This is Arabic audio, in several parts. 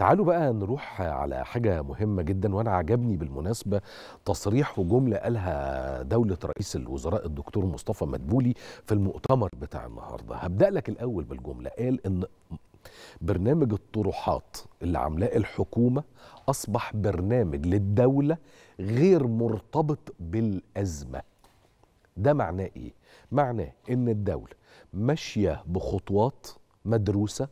تعالوا بقى نروح على حاجة مهمة جدا وأنا عجبني بالمناسبة تصريح وجملة قالها دولة رئيس الوزراء الدكتور مصطفى مدبولي في المؤتمر بتاع النهاردة هبدأ لك الأول بالجملة قال إن برنامج الطروحات اللي عاملاه الحكومة أصبح برنامج للدولة غير مرتبط بالأزمة ده معناه إيه؟ معناه إن الدولة ماشية بخطوات مدروسة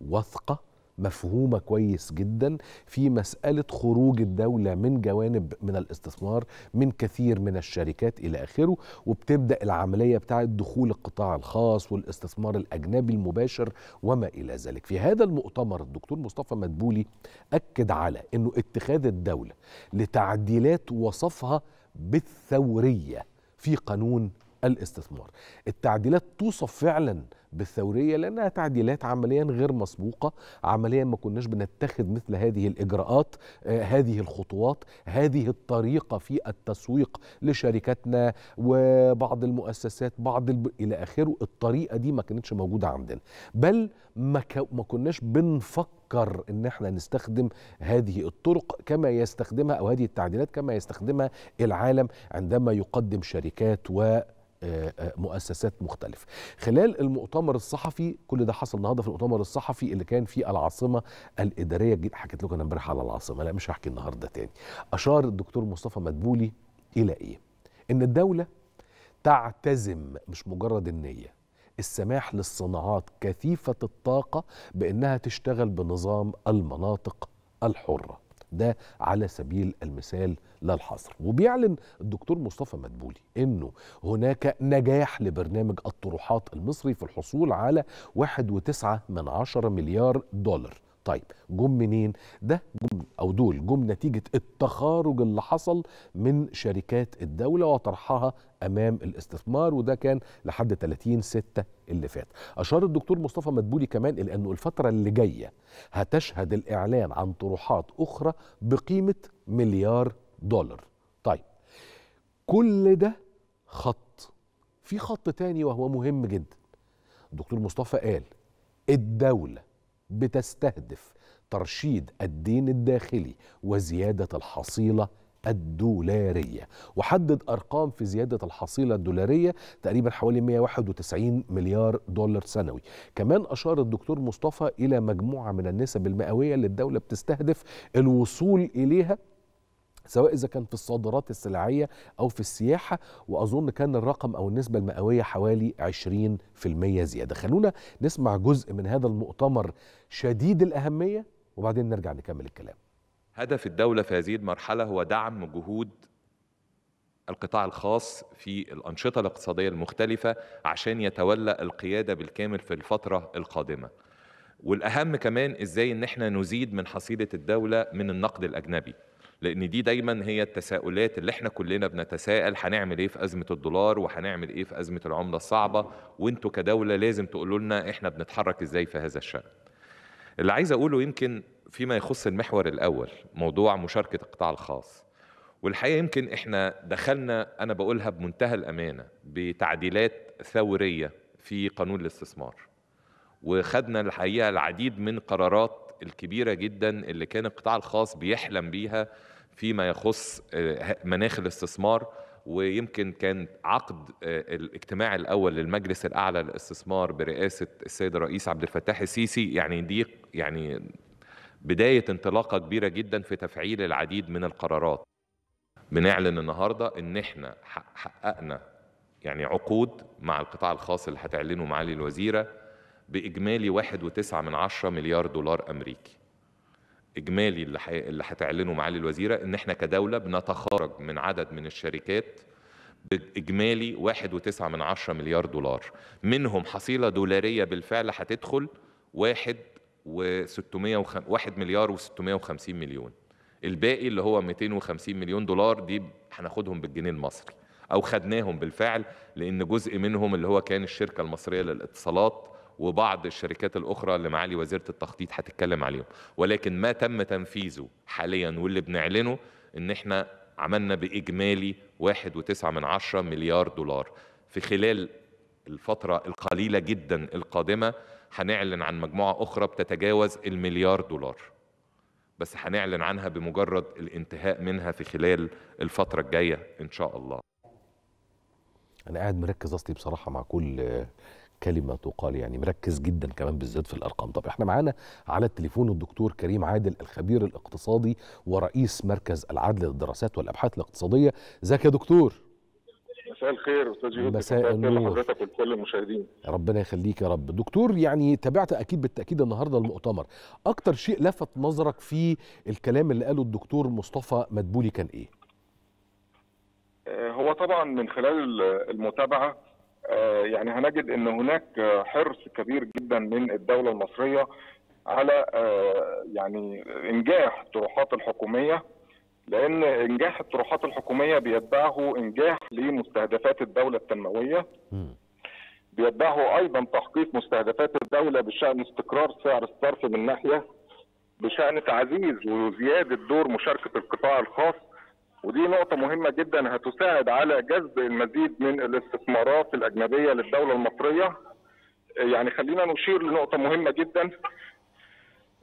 واثقة مفهومه كويس جدا في مساله خروج الدوله من جوانب من الاستثمار من كثير من الشركات الى اخره وبتبدا العمليه بتاعه دخول القطاع الخاص والاستثمار الاجنبي المباشر وما الى ذلك في هذا المؤتمر الدكتور مصطفى مدبولي اكد على انه اتخاذ الدوله لتعديلات وصفها بالثوريه في قانون الاستثمار التعديلات توصف فعلا بالثورية لأنها تعديلات عمليا غير مسبوقة عمليا ما كناش بنتخذ مثل هذه الإجراءات آه هذه الخطوات هذه الطريقة في التسويق لشركاتنا وبعض المؤسسات بعض الب... إلى آخره الطريقة دي ما كانتش موجودة عندنا بل ما, ك... ما كناش بنفكر ان احنا نستخدم هذه الطرق كما يستخدمها او هذه التعديلات كما يستخدمها العالم عندما يقدم شركات و آه، آه، مؤسسات مختلفة خلال المؤتمر الصحفي كل ده حصل النهاردة في المؤتمر الصحفي اللي كان في العاصمة الإدارية حكيت لكم أنا امبارح على العاصمة لا مش هحكي النهاردة تاني أشار الدكتور مصطفى مدبولي إلى إيه إن الدولة تعتزم مش مجرد النية السماح للصناعات كثيفة الطاقة بأنها تشتغل بنظام المناطق الحرة ده على سبيل المثال لا الحصر وبيعلن الدكتور مصطفى مدبولي انه هناك نجاح لبرنامج الطروحات المصري في الحصول على 1.9 من عشرة مليار دولار طيب جم منين ده جم او دول جم نتيجه التخارج اللي حصل من شركات الدوله وطرحها امام الاستثمار وده كان لحد 30 6 اللي فات اشار الدكتور مصطفى مدبولي كمان الى انه الفتره اللي جايه هتشهد الاعلان عن طروحات اخرى بقيمه مليار دولار طيب كل ده خط في خط تاني وهو مهم جدا الدكتور مصطفى قال الدوله بتستهدف ترشيد الدين الداخلي وزياده الحصيله الدولارية وحدد أرقام في زيادة الحصيلة الدولارية تقريبا حوالي 191 مليار دولار سنوي كمان أشار الدكتور مصطفى إلى مجموعة من النسب المئوية اللي الدولة بتستهدف الوصول إليها سواء اذا كان في الصادرات السلعيه او في السياحه واظن كان الرقم او النسبه المئويه حوالي 20% زياده خلونا نسمع جزء من هذا المؤتمر شديد الاهميه وبعدين نرجع نكمل الكلام هدف الدوله في هذه المرحله هو دعم جهود القطاع الخاص في الانشطه الاقتصاديه المختلفه عشان يتولى القياده بالكامل في الفتره القادمه والاهم كمان ازاي ان احنا نزيد من حصيله الدوله من النقد الاجنبي لان دي دايما هي التساؤلات اللي احنا كلنا بنتساءل هنعمل ايه في ازمه الدولار وهنعمل ايه في ازمه العمله الصعبه وانتوا كدوله لازم تقولوا لنا احنا بنتحرك ازاي في هذا الشان اللي عايز اقوله يمكن فيما يخص المحور الاول موضوع مشاركه القطاع الخاص والحقيقه يمكن احنا دخلنا انا بقولها بمنتهى الامانه بتعديلات ثوريه في قانون الاستثمار وخدنا الحقيقه العديد من قرارات الكبيره جدا اللي كان القطاع الخاص بيحلم بيها فيما يخص آه، مناخ الاستثمار ويمكن كان عقد آه، الاجتماع الاول للمجلس الاعلى للاستثمار برئاسه السيد الرئيس عبد الفتاح السيسي يعني دي يعني بدايه انطلاقه كبيره جدا في تفعيل العديد من القرارات بنعلن النهارده ان احنا حققنا يعني عقود مع القطاع الخاص اللي هتعلنه معالي الوزيره باجمالي 1.9 مليار دولار امريكي اجمالي اللي اللي هتعلنه معالي الوزيره ان احنا كدوله بنتخارج من عدد من الشركات باجمالي 1.9 من 10 مليار دولار منهم حصيله دولاريه بالفعل هتدخل 1 و600 1 مليار و650 مليون الباقي اللي هو 250 مليون دولار دي هناخدهم بالجنيه المصري او خدناهم بالفعل لان جزء منهم اللي هو كان الشركه المصريه للاتصالات وبعض الشركات الاخرى اللي معالي وزيره التخطيط هتتكلم عليهم ولكن ما تم تنفيذه حاليا واللي بنعلنه ان احنا عملنا باجمالي 1.9 مليار دولار في خلال الفتره القليله جدا القادمه هنعلن عن مجموعه اخرى بتتجاوز المليار دولار بس هنعلن عنها بمجرد الانتهاء منها في خلال الفتره الجايه ان شاء الله انا قاعد مركز اصلي بصراحه مع كل كلمه تقال يعني مركز جدا كمان بالذات في الارقام طب احنا معانا على التليفون الدكتور كريم عادل الخبير الاقتصادي ورئيس مركز العدل للدراسات والابحاث الاقتصاديه ازيك يا دكتور مساء الخير استاذ يوسف مساء النور لحضرتك ولكل المشاهدين ربنا يخليك يا رب دكتور يعني تابعت اكيد بالتاكيد النهارده المؤتمر اكتر شيء لفت نظرك في الكلام اللي قاله الدكتور مصطفى مدبولي كان ايه آه، هو طبعا من خلال المتابعه آه، يعني هنجد ان هناك حرص كبير جدا من الدوله المصريه على آه، يعني انجاح الطروحات الحكوميه لان انجاح الطروحات الحكوميه بيتبعه انجاح لمستهدفات الدوله التنمويه بيتبعه ايضا تحقيق مستهدفات الدوله بشان استقرار سعر الصرف من ناحيه بشان تعزيز وزياده دور مشاركه القطاع الخاص ودي نقطة مهمة جدا هتساعد على جذب المزيد من الاستثمارات الأجنبية للدولة المصرية آه، يعني خلينا نشير لنقطة مهمة جدا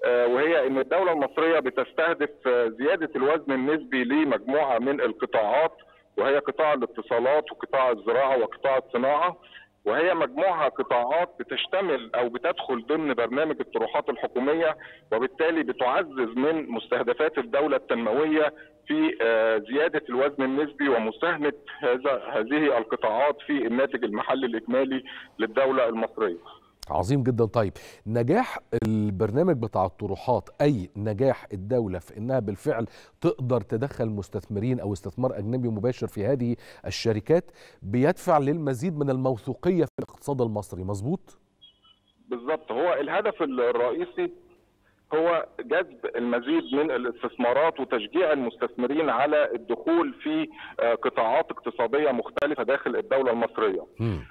آه، وهي أن الدولة المصرية بتستهدف آه، زيادة الوزن النسبي لمجموعة من القطاعات وهي قطاع الاتصالات وقطاع الزراعة وقطاع الصناعة وهي مجموعها قطاعات بتشتمل او بتدخل ضمن برنامج الطروحات الحكوميه وبالتالي بتعزز من مستهدفات الدوله التنمويه في آه، زياده الوزن النسبي ومساهمه هذه القطاعات في الناتج المحلي الاجمالي للدوله المصريه. عظيم جدا طيب نجاح البرنامج بتاع الطروحات اي نجاح الدوله في انها بالفعل تقدر تدخل مستثمرين او استثمار اجنبي مباشر في هذه الشركات بيدفع للمزيد من الموثوقيه في الاقتصاد المصري مظبوط بالظبط هو الهدف الرئيسي هو جذب المزيد من الاستثمارات وتشجيع المستثمرين على الدخول في آه، قطاعات اقتصاديه مختلفه داخل الدوله المصريه.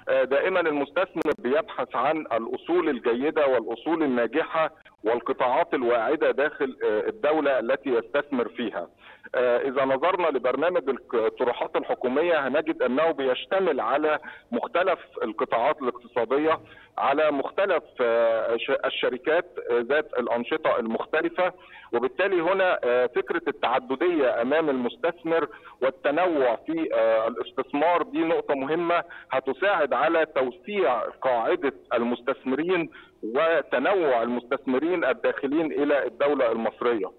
آه، دائما المستثمر بيبحث عن الاصول الجيده والاصول الناجحه والقطاعات الواعده داخل آه، الدوله التي يستثمر فيها. آه، اذا نظرنا لبرنامج الطروحات الحكوميه هنجد انه بيشتمل على مختلف القطاعات الاقتصاديه على مختلف آه، الشركات ذات الانشطه المختلفه وبالتالي هنا فكره التعدديه امام المستثمر والتنوع في الاستثمار دي نقطه مهمه هتساعد على توسيع قاعده المستثمرين وتنوع المستثمرين الداخلين الى الدوله المصريه.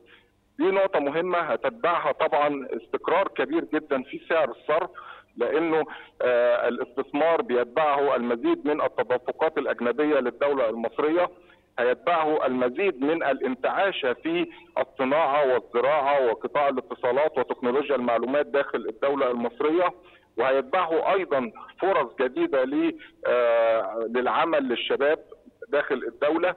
دي نقطه مهمه هتتبعها طبعا استقرار كبير جدا في سعر الصرف لانه آه، الاستثمار بيتبعه المزيد من التدفقات الاجنبيه للدوله المصريه هيتبعه المزيد من الانتعاشه في الصناعه والزراعه وقطاع الاتصالات وتكنولوجيا المعلومات داخل الدوله المصريه وهيتبعه ايضا فرص جديده آه، للعمل للشباب داخل الدوله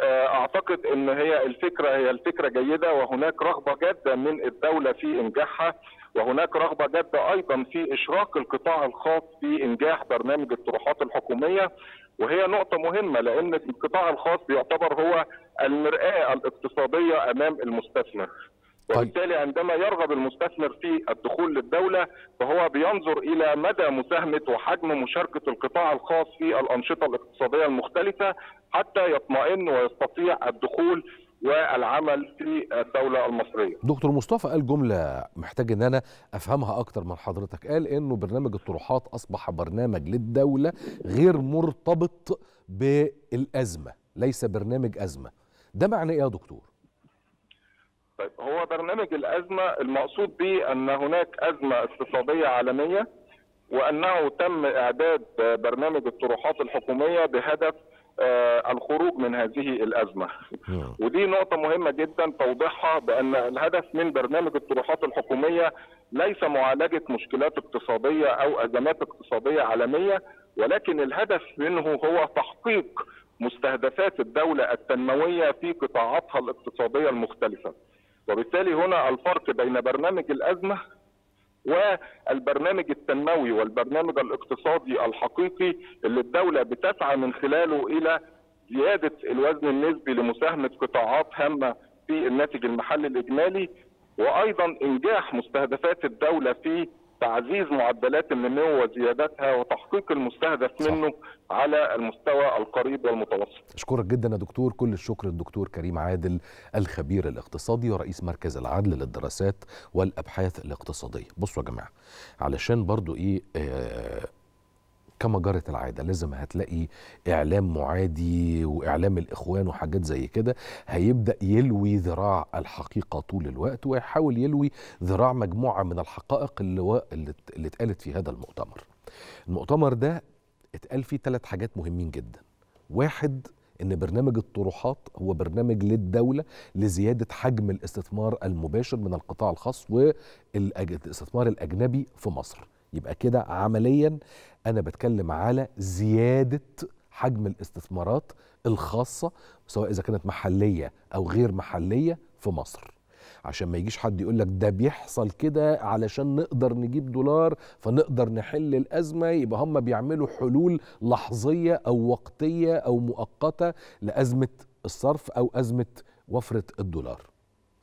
آه، اعتقد ان هي الفكره هي الفكره جيده وهناك رغبه جاده من الدوله في انجاحها وهناك رغبه جاده ايضا في اشراك القطاع الخاص في انجاح برنامج الطروحات الحكوميه وهي نقطه مهمه لان القطاع الخاص بيعتبر هو المراه الاقتصاديه امام المستثمر طيب. وبالتالي عندما يرغب المستثمر في الدخول للدولة فهو بينظر إلى مدى مساهمة وحجم مشاركة القطاع الخاص في الأنشطة الاقتصادية المختلفة حتى يطمئن ويستطيع الدخول والعمل في الدولة المصرية دكتور مصطفى قال جملة محتاج ان انا افهمها اكتر من حضرتك قال انه برنامج الطروحات اصبح برنامج للدولة غير مرتبط بالازمة ليس برنامج ازمة ده معنى ايه يا دكتور طيب هو برنامج الازمه المقصود به ان هناك ازمه اقتصاديه عالميه وانه تم اعداد برنامج الطروحات الحكوميه بهدف آه، الخروج من هذه الازمه. نعم. ودي نقطه مهمه جدا توضيحها بان الهدف من برنامج الطروحات الحكوميه ليس معالجه مشكلات اقتصاديه او ازمات اقتصاديه عالميه ولكن الهدف منه هو تحقيق مستهدفات الدوله التنمويه في قطاعاتها الاقتصاديه المختلفه. وبالتالي هنا الفرق بين برنامج الازمه والبرنامج التنموي والبرنامج الاقتصادي الحقيقي اللي الدوله بتسعى من خلاله الى زياده الوزن النسبي لمساهمه قطاعات هامه في الناتج المحلي الاجمالي وايضا انجاح مستهدفات الدوله في تعزيز معدلات النمو وزيادتها وتحقيق المستهدف صح. منه على المستوى القريب والمتوسط. اشكرك جدا يا دكتور كل الشكر للدكتور كريم عادل الخبير الاقتصادي ورئيس مركز العدل للدراسات والابحاث الاقتصاديه. بصوا يا جماعه علشان برضو ايه آه كما جرت العاده لازم هتلاقي اعلام معادي واعلام الاخوان وحاجات زي كده هيبدا يلوي ذراع الحقيقه طول الوقت ويحاول يلوي ذراع مجموعه من الحقائق اللي اللي اتقالت في هذا المؤتمر. المؤتمر ده اتقال فيه ثلاث حاجات مهمين جدا. واحد ان برنامج الطروحات هو برنامج للدوله لزياده حجم الاستثمار المباشر من القطاع الخاص والاستثمار الاجنبي في مصر يبقى كده عمليا انا بتكلم على زياده حجم الاستثمارات الخاصه سواء اذا كانت محليه او غير محليه في مصر عشان ما يجيش حد يقول لك ده بيحصل كده علشان نقدر نجيب دولار فنقدر نحل الازمه يبقى هم بيعملوا حلول لحظيه او وقتيه او مؤقته لازمه الصرف او ازمه وفره الدولار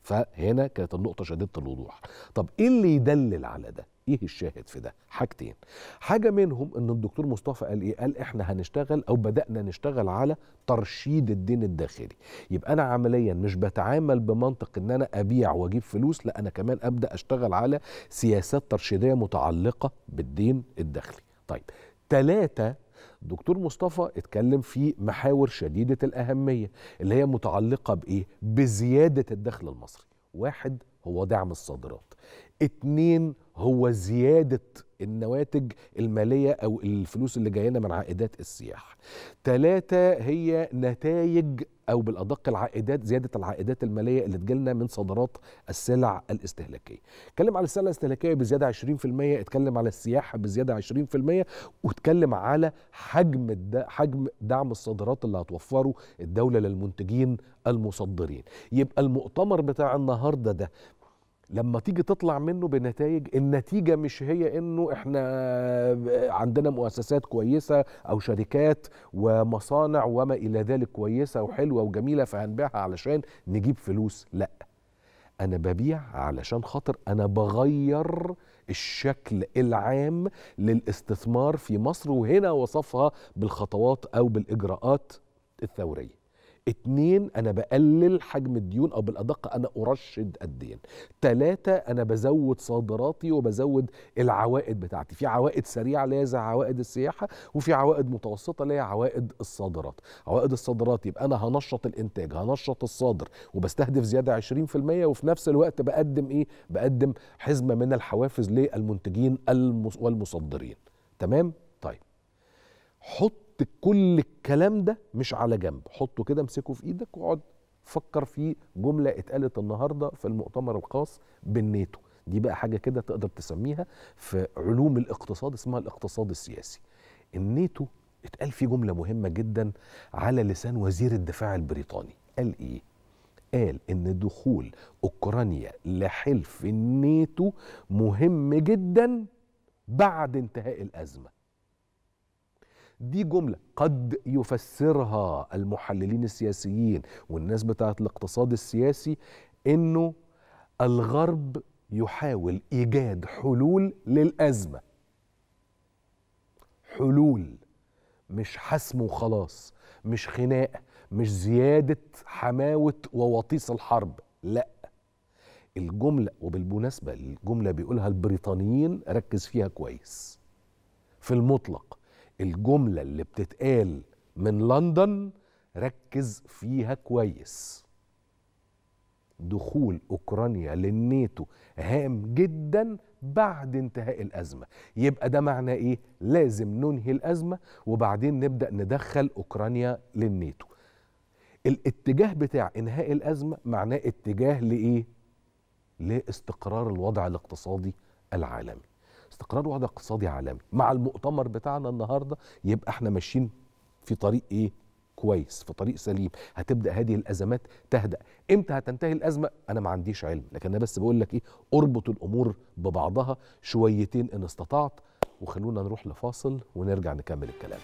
فهنا كانت النقطة شديدة الوضوح طب إيه اللي يدلل على ده؟ ايه الشاهد في ده حاجتين حاجه منهم ان الدكتور مصطفى قال ايه قال احنا هنشتغل او بدانا نشتغل على ترشيد الدين الداخلي يبقى انا عمليا مش بتعامل بمنطق ان انا ابيع واجيب فلوس لا انا كمان ابدا اشتغل على سياسات ترشيديه متعلقه بالدين الداخلي طيب ثلاثه دكتور مصطفى اتكلم في محاور شديدة الأهمية اللي هي متعلقة بإيه؟ بزيادة الدخل المصري واحد هو دعم الصادرات اتنين هو زيادة النواتج المالية أو الفلوس اللي جاينا لنا من عائدات السياحة ثلاثة هي نتائج أو بالأدق العائدات زيادة العائدات المالية اللي تجلنا من صادرات السلع الاستهلاكية اتكلم على السلع الاستهلاكية بزيادة 20% اتكلم على السياحة بزيادة 20% واتكلم على حجم الد... حجم دعم الصادرات اللي هتوفره الدولة للمنتجين المصدرين يبقى المؤتمر بتاع النهاردة ده لما تيجي تطلع منه بنتائج النتيجه مش هي انه احنا عندنا مؤسسات كويسه او شركات ومصانع وما الى ذلك كويسه وحلوه وجميله فهنبيعها علشان نجيب فلوس لا انا ببيع علشان خاطر انا بغير الشكل العام للاستثمار في مصر وهنا وصفها بالخطوات او بالاجراءات الثوريه اتنين انا بقلل حجم الديون او بالادق انا ارشد الدين تلاتة انا بزود صادراتي وبزود العوائد بتاعتي في عوائد سريعه اللي هي زي عوائد السياحه وفي عوائد متوسطه اللي هي عوائد الصادرات عوائد الصادرات يبقى انا هنشط الانتاج هنشط الصادر وبستهدف زياده 20% وفي نفس الوقت بقدم ايه بقدم حزمه من الحوافز للمنتجين والمصدرين تمام طيب حط حط كل الكلام ده مش على جنب حطه كده امسكه في ايدك واقعد فكر في جمله اتقالت النهارده في المؤتمر الخاص بالنيتو دي بقى حاجه كده تقدر تسميها في علوم الاقتصاد اسمها الاقتصاد السياسي النيتو اتقال فيه جمله مهمه جدا على لسان وزير الدفاع البريطاني قال ايه قال ان دخول اوكرانيا لحلف النيتو مهم جدا بعد انتهاء الازمه دي جملة قد يفسرها المحللين السياسيين والناس بتاعت الاقتصاد السياسي انه الغرب يحاول ايجاد حلول للازمه حلول مش حسم وخلاص مش خناقه مش زياده حماوه ووطيس الحرب لا الجمله وبالمناسبه الجمله بيقولها البريطانيين ركز فيها كويس في المطلق الجملة اللي بتتقال من لندن ركز فيها كويس دخول أوكرانيا للناتو هام جدا بعد انتهاء الأزمة يبقى ده معناه إيه؟ لازم ننهي الأزمة وبعدين نبدأ ندخل أوكرانيا للناتو الاتجاه بتاع انهاء الازمه معناه اتجاه لايه؟ لاستقرار الوضع الاقتصادي العالمي. استقرار وضع اقتصادي عالمي مع المؤتمر بتاعنا النهارده يبقى احنا ماشيين في طريق ايه كويس في طريق سليم هتبدا هذه الازمات تهدا امتى هتنتهي الازمه انا ما عنديش علم لكن انا بس بقول لك ايه اربط الامور ببعضها شويتين ان استطعت وخلونا نروح لفاصل ونرجع نكمل الكلام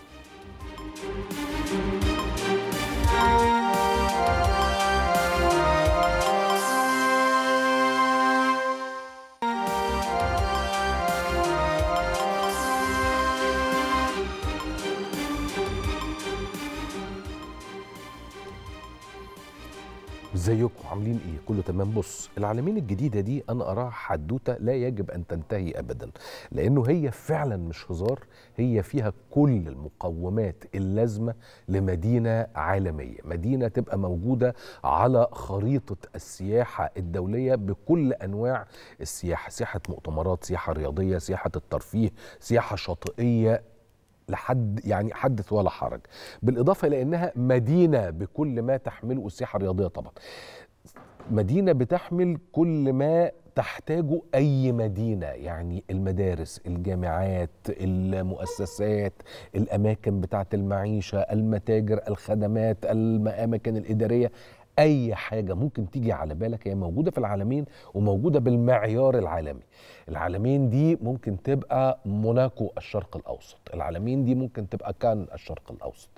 ازيكم عاملين ايه كله تمام بص العالمين الجديده دي انا اراها حدوته لا يجب ان تنتهي ابدا لانه هي فعلا مش هزار هي فيها كل المقومات اللازمه لمدينه عالميه مدينه تبقى موجوده على خريطه السياحه الدوليه بكل انواع السياحه سياحه مؤتمرات سياحه رياضيه سياحه الترفيه سياحه شاطئيه لحد يعني حدث ولا حرج بالاضافه الى انها مدينه بكل ما تحمله السياحه الرياضيه طبعا مدينه بتحمل كل ما تحتاجه أي مدينة يعني المدارس الجامعات المؤسسات الأماكن بتاعة المعيشة المتاجر الخدمات الأماكن الإدارية اي حاجه ممكن تيجي على بالك هي موجوده في العالمين وموجوده بالمعيار العالمي العالمين دي ممكن تبقى موناكو الشرق الاوسط العالمين دي ممكن تبقى كان الشرق الاوسط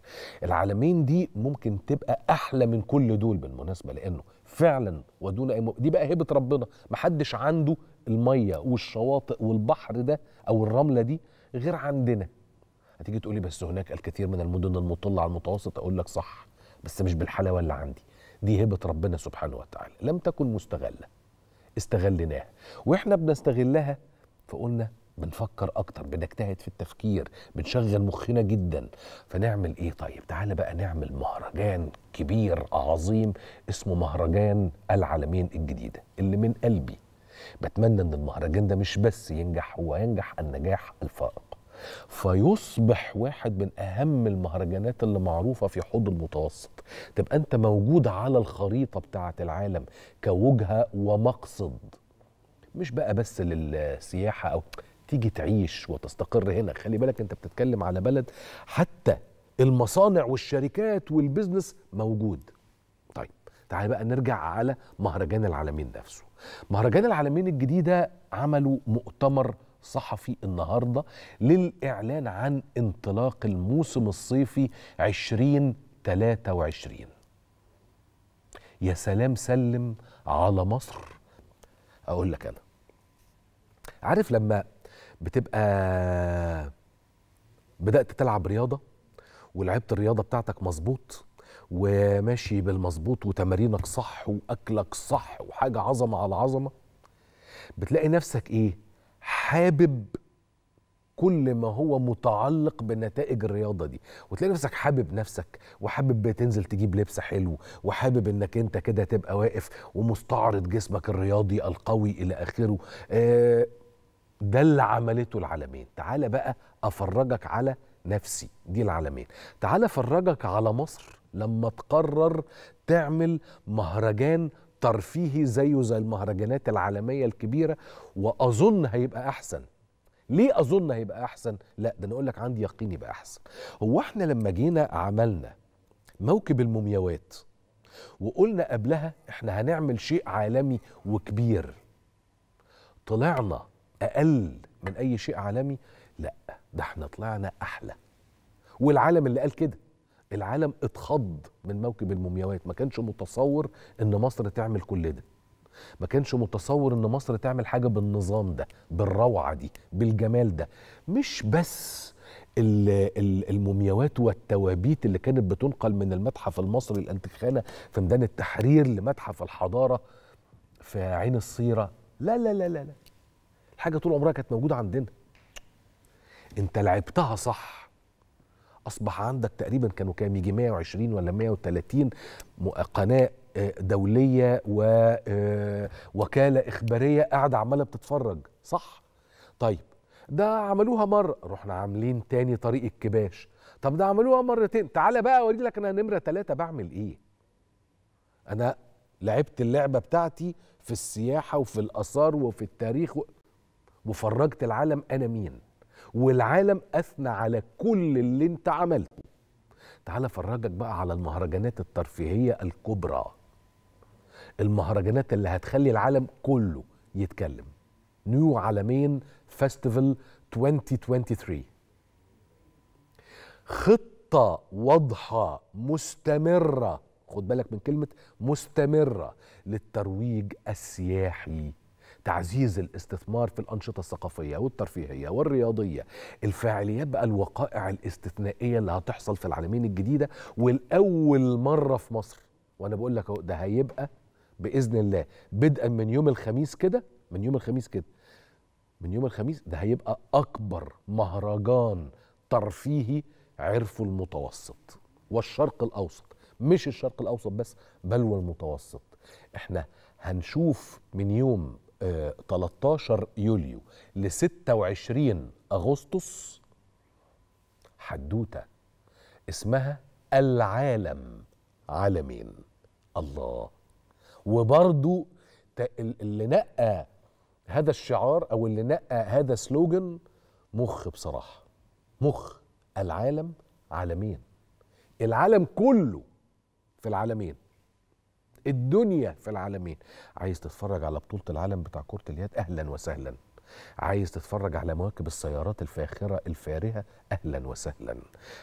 العالمين دي ممكن تبقى احلى من كل دول بالمناسبه لانه فعلا ودون اي م... دي بقى هبه ربنا محدش عنده الميه والشواطئ والبحر ده او الرمله دي غير عندنا هتيجي تقولي بس هناك الكثير من المدن المطله على المتوسط اقول لك صح بس مش بالحلاوه اللي عندي دي هبه ربنا سبحانه وتعالى لم تكن مستغله استغلناها واحنا بنستغلها فقلنا بنفكر اكتر بنجتهد في التفكير بنشغل مخنا جدا فنعمل ايه طيب تعالى بقى نعمل مهرجان كبير عظيم اسمه مهرجان العالمين الجديده اللي من قلبي بتمنى ان المهرجان ده مش بس ينجح هو ينجح النجاح الفائق فيصبح واحد من اهم المهرجانات اللي معروفه في حوض المتوسط تبقى انت موجود على الخريطه بتاعه العالم كوجهه ومقصد مش بقى بس للسياحه او تيجي تعيش وتستقر هنا خلي بالك انت بتتكلم على بلد حتى المصانع والشركات والبزنس موجود طيب تعال بقى نرجع على مهرجان العالمين نفسه مهرجان العالمين الجديدة عملوا مؤتمر صحفي النهارده للإعلان عن انطلاق الموسم الصيفي 2023 يا سلام سلم على مصر أقول لك أنا عارف لما بتبقى بدأت تلعب رياضة ولعبت الرياضة بتاعتك مظبوط وماشي بالمظبوط وتمارينك صح وأكلك صح وحاجة عظمة على عظمة بتلاقي نفسك إيه حابب كل ما هو متعلق بنتائج الرياضه دي وتلاقي نفسك حابب نفسك وحابب تنزل تجيب لبس حلو وحابب انك انت كده تبقى واقف ومستعرض جسمك الرياضي القوي الى اخره آه ده اللي عملته العالمين تعال بقى افرجك على نفسي دي العالمين تعال افرجك على مصر لما تقرر تعمل مهرجان ترفيهي زيه زي المهرجانات العالمية الكبيرة وأظن هيبقى أحسن ليه أظن هيبقى أحسن؟ لا ده أنا أقول لك عندي يقين يبقى أحسن هو إحنا لما جينا عملنا موكب المومياوات وقلنا قبلها إحنا هنعمل شيء عالمي وكبير طلعنا أقل من أي شيء عالمي لا ده احنا طلعنا أحلى والعالم اللي قال كده العالم اتخض من موكب المومياوات ما كانش متصور ان مصر تعمل كل ده ما كانش متصور ان مصر تعمل حاجه بالنظام ده بالروعه دي بالجمال ده مش بس المومياوات والتوابيت اللي كانت بتنقل من المتحف المصري الانتخاله في ميدان التحرير لمتحف الحضاره في عين الصيره لا لا لا لا, لا. الحاجه طول عمرها كانت موجوده عندنا انت لعبتها صح اصبح عندك تقريبا كانوا كام يجي 120 ولا 130 قناه آه، دوليه ووكاله آه، اخباريه قاعده عماله بتتفرج صح طيب ده عملوها مره رحنا عاملين تاني طريق الكباش طب ده عملوها مرتين تعالى بقى اوريك لك انا نمره ثلاثة بعمل ايه انا لعبت اللعبه بتاعتي في السياحه وفي الاثار وفي التاريخ و... وفرجت العالم انا مين والعالم اثنى على كل اللي انت عملته تعال افرجك بقى على المهرجانات الترفيهيه الكبرى المهرجانات اللي هتخلي العالم كله يتكلم نيو عالمين فيستيفال 2023 خطه واضحه مستمره خد بالك من كلمه مستمره للترويج السياحي تعزيز الاستثمار في الأنشطة الثقافية والترفيهية والرياضية الفعاليات بقى الوقائع الاستثنائية اللي هتحصل في العالمين الجديدة والأول مرة في مصر وأنا بقول لك ده هيبقى بإذن الله بدءا من يوم الخميس كده من يوم الخميس كده من يوم الخميس ده هيبقى أكبر مهرجان ترفيهي عرفه المتوسط والشرق الأوسط مش الشرق الأوسط بس بل والمتوسط احنا هنشوف من يوم 13 يوليو ل 26 اغسطس حدوته اسمها العالم عالمين الله وبرضو اللي نقى هذا الشعار او اللي نقى هذا سلوجن مخ بصراحه مخ العالم عالمين العالم كله في العالمين الدنيا في العالمين عايز تتفرج على بطولة العالم بتاع كرة اليد أهلا وسهلا عايز تتفرج على مواكب السيارات الفاخرة الفارهة أهلا وسهلا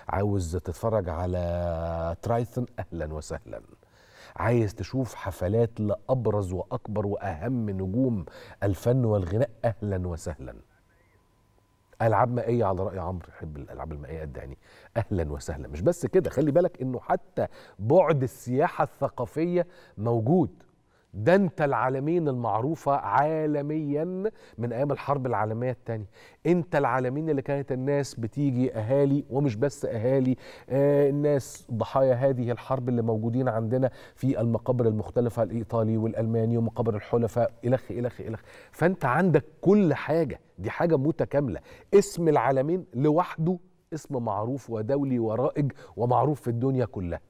عاوز تتفرج على ترايثن أهلا وسهلا عايز تشوف حفلات لأبرز وأكبر وأهم نجوم الفن والغناء أهلا وسهلا العاب مائيه على راي عمرو يحب الالعاب المائيه قد إيه يعني اهلا وسهلا مش بس كده خلي بالك انه حتى بعد السياحه الثقافيه موجود دنت العالمين المعروفة عالميا من أيام الحرب العالمية الثانية أنت العالمين اللي كانت الناس بتيجي أهالي ومش بس أهالي آه الناس ضحايا هذه الحرب اللي موجودين عندنا في المقابر المختلفة الإيطالي والألماني ومقابر الحلفاء إلخ إلخ إلخ فأنت عندك كل حاجة دي حاجة متكاملة اسم العالمين لوحده اسم معروف ودولي ورائج ومعروف في الدنيا كلها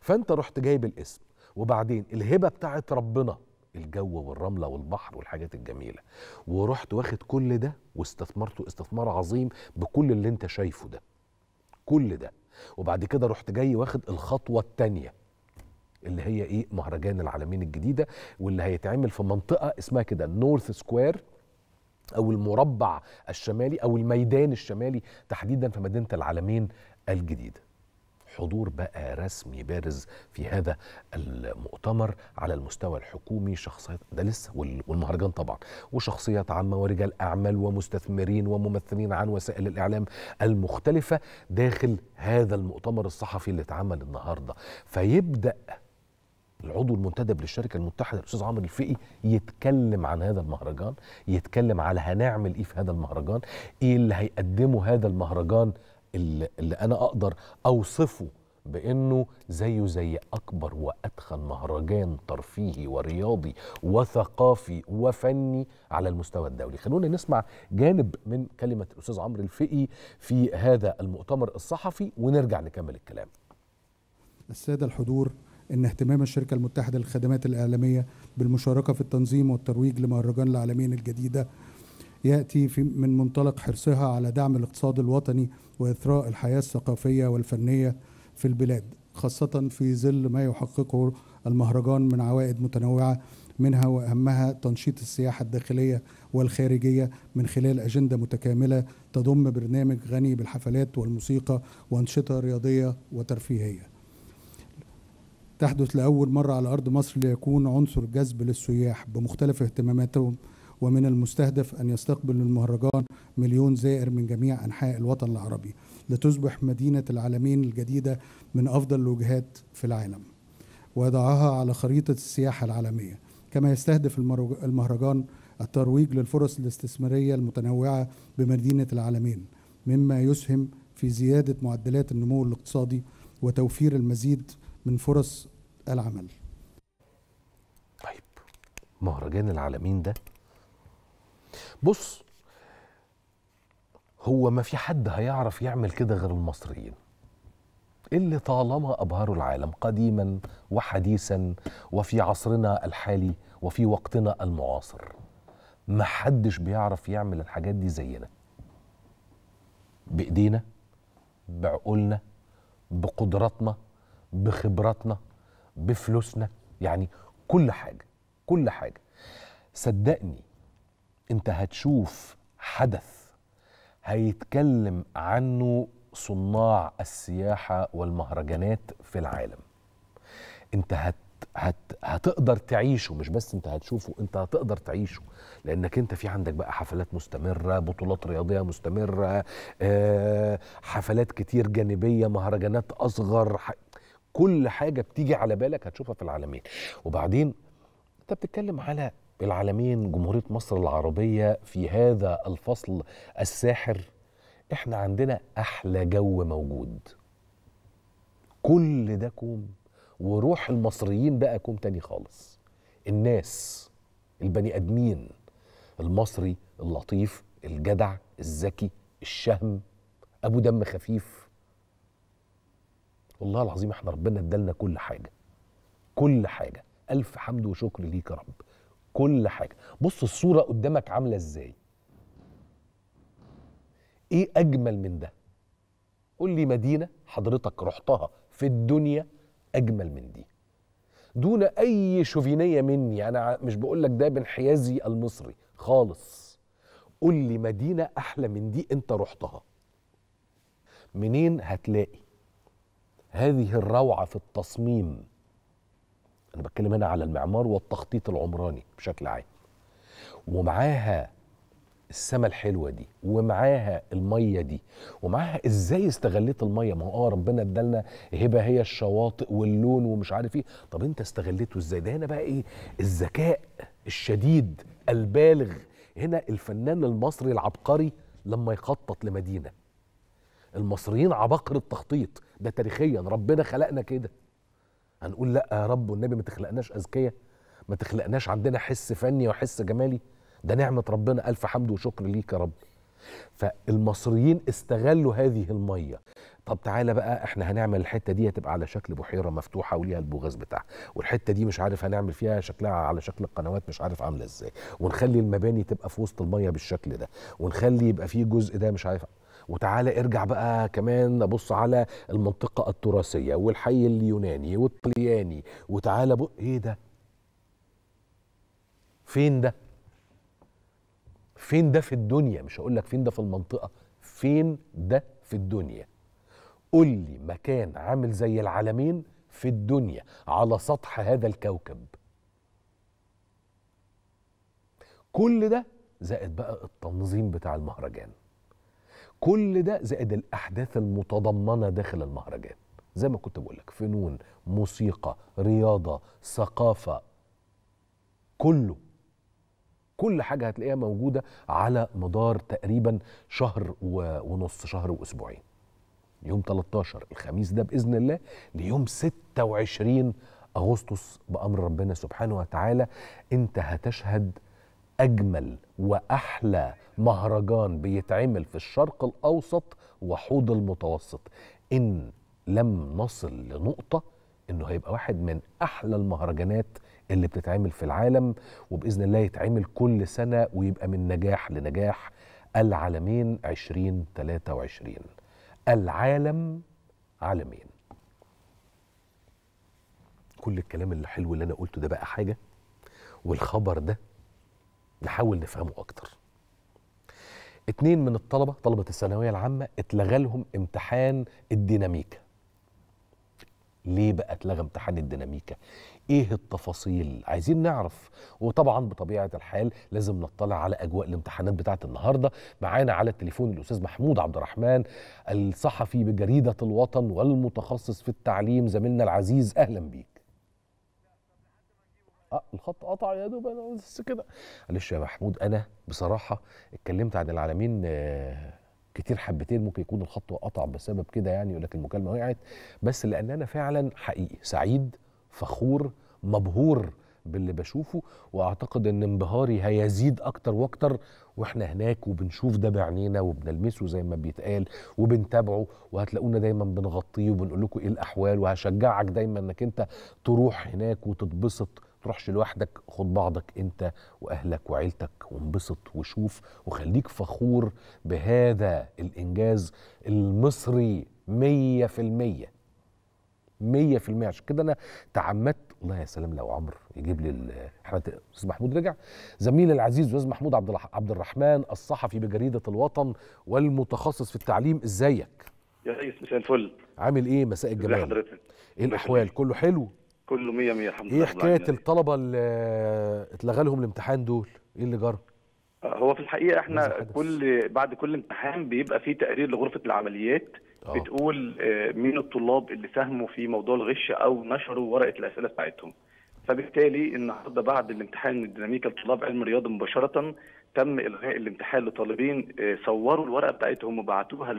فأنت رحت جايب الاسم وبعدين الهبه بتاعت ربنا الجو والرمله والبحر والحاجات الجميله ورحت واخد كل ده واستثمرته استثمار عظيم بكل اللي انت شايفه ده كل ده وبعد كده رحت جاي واخد الخطوه الثانيه اللي هي ايه مهرجان العالمين الجديده واللي هيتعمل في منطقه اسمها كده نورث سكوير او المربع الشمالي او الميدان الشمالي تحديدا في مدينه العالمين الجديده حضور بقى رسمي بارز في هذا المؤتمر على المستوى الحكومي شخصيات ده لسه والمهرجان طبعا وشخصيات عامه ورجال اعمال ومستثمرين وممثلين عن وسائل الاعلام المختلفه داخل هذا المؤتمر الصحفي اللي اتعمل النهارده فيبدا العضو المنتدب للشركه المتحده الاستاذ عمرو الفقي يتكلم عن هذا المهرجان يتكلم على هنعمل ايه في هذا المهرجان ايه اللي هيقدمه هذا المهرجان اللي انا اقدر اوصفه بانه زيه زي اكبر واتخن مهرجان ترفيهي ورياضي وثقافي وفني على المستوى الدولي خلونا نسمع جانب من كلمه الاستاذ عمرو الفقي في هذا المؤتمر الصحفي ونرجع نكمل الكلام الساده الحضور ان اهتمام الشركه المتحده للخدمات الاعلاميه بالمشاركه في التنظيم والترويج لمهرجان العالمين الجديده ياتي في من منطلق حرصها على دعم الاقتصاد الوطني واثراء الحياه الثقافيه والفنيه في البلاد خاصه في ظل ما يحققه المهرجان من عوائد متنوعه منها واهمها تنشيط السياحه الداخليه والخارجيه من خلال اجنده متكامله تضم برنامج غني بالحفلات والموسيقى وانشطه رياضيه وترفيهيه. تحدث لاول مره على ارض مصر ليكون عنصر جذب للسياح بمختلف اهتماماتهم ومن المستهدف أن يستقبل المهرجان مليون زائر من جميع أنحاء الوطن العربي لتصبح مدينة العالمين الجديدة من أفضل الوجهات في العالم ويضعها على خريطة السياحة العالمية كما يستهدف المهرجان الترويج للفرص الاستثمارية المتنوعة بمدينة العالمين مما يسهم في زيادة معدلات النمو الاقتصادي وتوفير المزيد من فرص العمل طيب مهرجان العالمين ده بص هو ما في حد هيعرف يعمل كده غير المصريين اللي طالما أبهروا العالم قديما وحديثا وفي عصرنا الحالي وفي وقتنا المعاصر ما حدش بيعرف يعمل الحاجات دي زينا بإيدينا بعقولنا بقدراتنا بخبراتنا بفلوسنا يعني كل حاجة كل حاجة صدقني انت هتشوف حدث هيتكلم عنه صناع السياحه والمهرجانات في العالم انت هت هت هتقدر تعيشه مش بس انت هتشوفه انت هتقدر تعيشه لانك انت في عندك بقى حفلات مستمره بطولات رياضيه مستمره آه حفلات كتير جانبيه مهرجانات اصغر ح... كل حاجه بتيجي على بالك هتشوفها في العالمين وبعدين انت بتتكلم على العالمين جمهورية مصر العربية في هذا الفصل الساحر احنا عندنا احلى جو موجود كل ده كوم وروح المصريين بقى كوم تاني خالص الناس البني ادمين المصري اللطيف الجدع الذكي الشهم ابو دم خفيف والله العظيم احنا ربنا ادالنا كل حاجه كل حاجه الف حمد وشكر ليك يا رب كل حاجه بص الصوره قدامك عامله ازاي ايه اجمل من ده قول لي مدينه حضرتك رحتها في الدنيا اجمل من دي دون اي شوفينيه مني انا مش بقول لك ده بانحيازي المصري خالص قول لي مدينه احلى من دي انت رحتها منين هتلاقي هذه الروعه في التصميم انا بتكلم هنا على المعمار والتخطيط العمراني بشكل عام ومعاها السماء الحلوه دي ومعاها الميه دي ومعاها ازاي استغليت الميه ما هو اه ربنا ادالنا هبه هي الشواطئ واللون ومش عارف ايه طب انت استغليته ازاي ده هنا بقى ايه الذكاء الشديد البالغ هنا الفنان المصري العبقري لما يخطط لمدينه المصريين عباقرة التخطيط ده تاريخيا ربنا خلقنا كده هنقول لا يا رب والنبي ما تخلقناش اذكياء ما تخلقناش عندنا حس فني وحس جمالي ده نعمه ربنا الف حمد وشكر ليك يا رب فالمصريين استغلوا هذه الميه طب تعالى بقى احنا هنعمل الحته دي هتبقى على شكل بحيره مفتوحه وليها البوغاز بتاعها والحته دي مش عارف هنعمل فيها شكلها على شكل القنوات مش عارف عامله ازاي ونخلي المباني تبقى في وسط الميه بالشكل ده ونخلي يبقى فيه جزء ده مش عارف وتعالى ارجع بقى كمان ابص على المنطقه التراثيه والحي اليوناني والطلياني وتعالى بق ايه ده فين ده فين ده في الدنيا مش هقول لك فين ده في المنطقه فين ده في الدنيا قول لي مكان عامل زي العالمين في الدنيا على سطح هذا الكوكب كل ده زائد بقى التنظيم بتاع المهرجان كل ده زائد الاحداث المتضمنه داخل المهرجان زي ما كنت بقول لك فنون موسيقى رياضه ثقافه كله كل حاجه هتلاقيها موجوده على مدار تقريبا شهر ونص شهر واسبوعين يوم 13 الخميس ده باذن الله ليوم 26 اغسطس بامر ربنا سبحانه وتعالى انت هتشهد اجمل واحلى مهرجان بيتعمل في الشرق الاوسط وحوض المتوسط ان لم نصل لنقطه انه هيبقى واحد من احلى المهرجانات اللي بتتعمل في العالم وباذن الله يتعمل كل سنه ويبقى من نجاح لنجاح العالمين 2023 العالم عالمين كل الكلام اللي حلو اللي انا قلته ده بقى حاجه والخبر ده نحاول نفهمه اكتر اتنين من الطلبة طلبة الثانوية العامة اتلغى لهم امتحان الديناميكا ليه بقى اتلغى امتحان الديناميكا ايه التفاصيل عايزين نعرف وطبعا بطبيعه الحال لازم نطلع على اجواء الامتحانات بتاعه النهارده معانا على التليفون الاستاذ محمود عبد الرحمن الصحفي بجريده الوطن والمتخصص في التعليم زميلنا العزيز اهلا بيك اه الخط قطع يا دوب انا بس كده معلش يا محمود انا بصراحه اتكلمت عن العالمين آه، كتير حبتين ممكن يكون الخط قطع بسبب كده يعني ولكن المكالمه وقعت بس لان انا فعلا حقيقي سعيد فخور مبهور باللي بشوفه واعتقد ان انبهاري هيزيد اكتر واكتر واحنا هناك وبنشوف ده بعينينا وبنلمسه زي ما بيتقال وبنتابعه وهتلاقونا دايما بنغطيه وبنقول لكم ايه الاحوال وهشجعك دايما انك انت تروح هناك وتتبسط تروحش لوحدك خد بعضك انت واهلك وعيلتك وانبسط وشوف وخليك فخور بهذا الانجاز المصري مية في المية مية في المية عشان كده انا تعمدت الله يا سلام لو عمرو يجيب لي احمد استاذ محمود رجع زميلي العزيز استاذ محمود عبد عبد الرحمن الصحفي بجريده الوطن والمتخصص في التعليم ازيك يا ريس مساء الفل عامل ايه مساء الجمال حضرتك ايه الاحوال كله حلو كله 100 100 الحمد لله ايه حكايه الطلبه اللي اتلغى لهم الامتحان دول ايه اللي جرى آه، هو في الحقيقه احنا كل بعد كل امتحان بيبقى في تقرير لغرفه العمليات أوه. بتقول آه، مين الطلاب اللي ساهموا في موضوع الغش او نشروا ورقه الاسئله بتاعتهم فبالتالي النهارده بعد الامتحان الديناميكا لطلاب علم الرياضه مباشره تم الغاء الامتحان لطالبين آه، صوروا الورقه بتاعتهم وبعتوها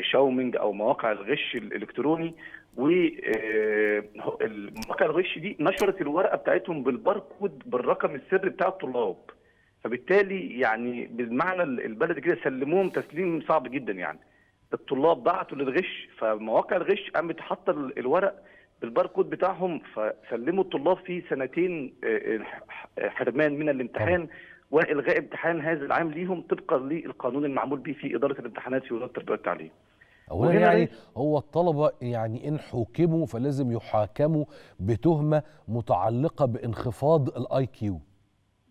شاومينج او مواقع الغش الالكتروني ومواقع آه، الغش دي نشرت الورقه بتاعتهم بالباركود بالرقم السري بتاع الطلاب فبالتالي يعني بالمعنى البلد كده سلموهم تسليم صعب جدا يعني الطلاب بعتوا للغش فمواقع الغش قامت حاطه الورق بالباركود بتاعهم فسلموا الطلاب في سنتين آه، آه، حرمان من الامتحان والغاء امتحان هذا العام ليهم طبقا للقانون المعمول به في اداره الامتحانات في وزاره التربيه والتعليم. اولا يعني هو الطلبه يعني ان حوكموا فلازم يحاكموا بتهمه متعلقه بانخفاض الاي كيو.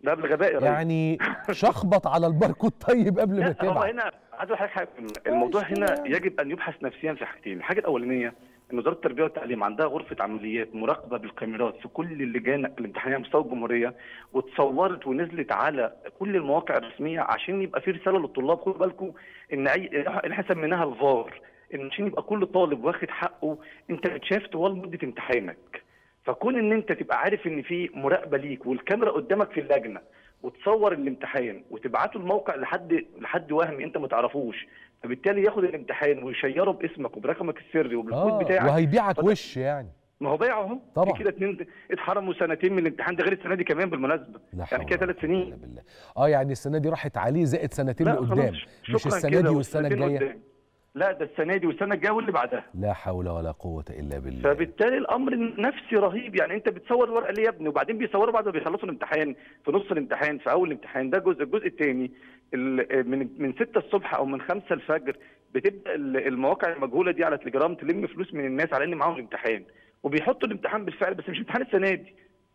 ده بالغباء يا ريس يعني شخبط على الباركود طيب قبل ما تبعت هنا عايز حاجه الموضوع هنا يجب ان يبحث نفسيا في حاجتين، الحاجه الاولانيه ان وزاره التربيه والتعليم عندها غرفه عمليات مراقبه بالكاميرات في كل اللجان الامتحانيه مستوى الجمهوريه وتصورت ونزلت على كل المواقع الرسميه عشان يبقى في رساله للطلاب خدوا بالكم ان اي احنا سميناها الفار ان عشان يبقى كل طالب واخد حقه انت بتشاف طوال مده امتحانك فكون ان انت تبقى عارف ان في مراقبه ليك والكاميرا قدامك في اللجنه وتصور الامتحان وتبعته الموقع لحد لحد وهمي انت ما تعرفوش فبالتالي ياخد الامتحان ويشيره باسمك وبرقمك السري وبالكود آه بتاعك وهيبيعك وش يعني ما هو بيعه طبعا كده اتنين اتحرموا سنتين من الامتحان ده غير السنه دي كمان بالمناسبه يعني كده ثلاث سنين بالله. اه يعني السنه دي راحت عليه زائد سنتين لقدام مش السنه دي والسنه الجايه لا ده السنه دي والسنه الجايه واللي بعدها لا حول ولا قوه الا بالله فبالتالي الامر نفسي رهيب يعني انت بتصور الورقه ليه يا ابني وبعدين بيصوروا بعد ما بيخلصوا الامتحان في نص الامتحان في اول الامتحان ده جزء الجزء الثاني من من 6 الصبح او من 5 الفجر بتبدا المواقع المجهوله دي على تليجرام تلم فلوس من الناس على ان معاهم امتحان وبيحطوا الامتحان بالفعل بس مش امتحان السنه دي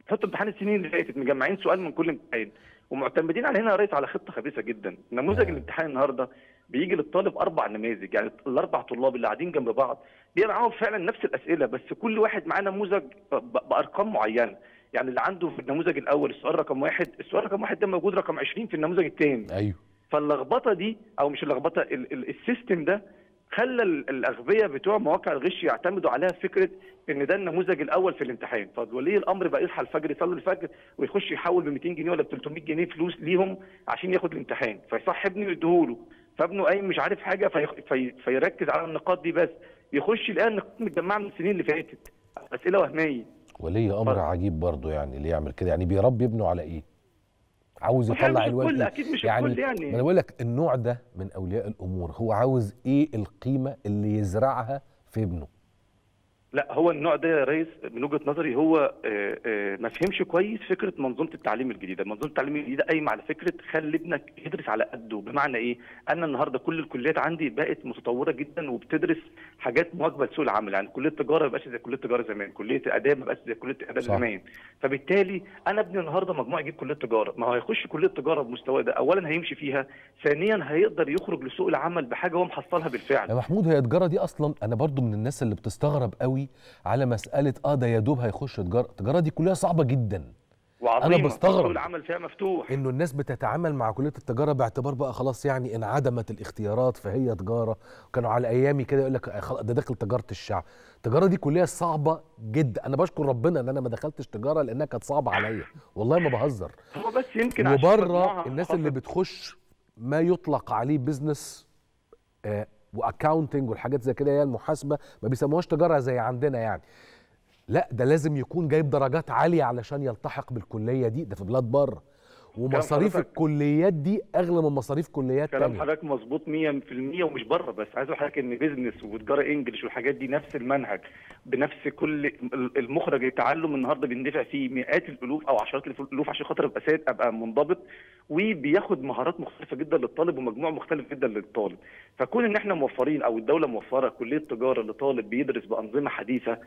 بيحطوا امتحان السنين اللي فاتت مجمعين سؤال من كل امتحان ومعتمدين على هنا يا على خطه خبيثه جدا نموذج آه. الامتحان النهارده بيجي للطالب اربع نماذج يعني الاربع طلاب اللي قاعدين جنب بعض بيبقى معاهم فعلا نفس الاسئله بس كل واحد معاه نموذج بارقام معينه يعني اللي عنده في النموذج الاول السؤال رقم واحد السؤال رقم واحد ده موجود رقم 20 في النموذج الثاني ايوه فاللخبطه دي او مش اللخبطه السيستم ده خلى الاغبياء بتوع مواقع الغش يعتمدوا عليها فكره ان ده النموذج الاول في الامتحان فولي الامر بقى يصحى الفجر يصلي الفجر ويخش يحول ب 200 جنيه ولا ب 300 جنيه فلوس ليهم عشان ياخد الامتحان فيصح ابنه يديهوله فابنه قايم مش عارف حاجه في... في... فيركز على النقاط دي بس يخش يلاقي النقاط متجمعه من السنين اللي فاتت اسئله وهميه ولي امر فرق. عجيب برضه يعني اللي يعمل كده يعني بيربي ابنه على ايه عاوز يطلع الواد اكيد مش يعني, يعني ما انا بقول لك النوع ده من اولياء الامور هو عاوز ايه القيمه اللي يزرعها في ابنه لا هو النوع ده يا ريس من وجهه نظري هو آه، آه، ما فهمش كويس فكره منظومه التعليم الجديده، منظومه التعليم الجديده قايمه على فكره خلي ابنك يدرس على قده، بمعنى ايه؟ انا النهارده كل الكليات عندي بقت متطوره جدا وبتدرس حاجات مواكبه لسوق العمل، يعني كليه التجاره ما بقاش زي كليه التجاره زمان، كليه الاداب ما بقاش زي كليه الاداب زمان، فبالتالي انا ابني النهارده مجموع يجيب كليه التجاره، ما هو هيخش كليه التجاره بمستواه ده، اولا هيمشي فيها، ثانيا هيقدر يخرج لسوق العمل بحاجه هو محصلها بالفعل. يا محمود هي التجاره دي اصلا انا برضو من الناس اللي بتستغرب قوي قوي على مساله اه ده يا دوب هيخش تجاره التجاره دي كلها صعبه جدا وعظيمة. انا بستغرب العمل فيها مفتوح انه الناس بتتعامل مع كليه التجاره باعتبار بقى خلاص يعني انعدمت الاختيارات فهي تجاره كانوا على ايامي كده يقول لك آه، ده داخل تجاره الشعب التجاره دي كلها صعبه جدا انا بشكر ربنا ان انا ما دخلتش تجاره لانها كانت صعبه عليا والله ما بهزر هو بس يمكن وبره الناس اللي بتخش ما يطلق عليه بزنس آه واكاونتنج والحاجات زي كده هي المحاسبه ما بيسموهاش تجاره زي عندنا يعني لا ده لازم يكون جايب درجات عاليه علشان يلتحق بالكليه دي ده في بلاد بره ومصاريف الكليات دي اغلى من مصاريف كليات كلام حضرتك مظبوط 100% ومش بره بس عايز اقول لحضرتك ان بيزنس وتجاره انجلش والحاجات دي نفس المنهج بنفس كل المخرج التعلم النهارده بيندفع فيه مئات الالوف او عشرات الالوف عشان خاطر ابقى سيد ابقى منضبط وبياخد مهارات مختلفه جدا للطالب ومجموع مختلف جدا للطالب فكون ان احنا موفرين او الدوله موفره كليه تجاره لطالب بيدرس بانظمه حديثه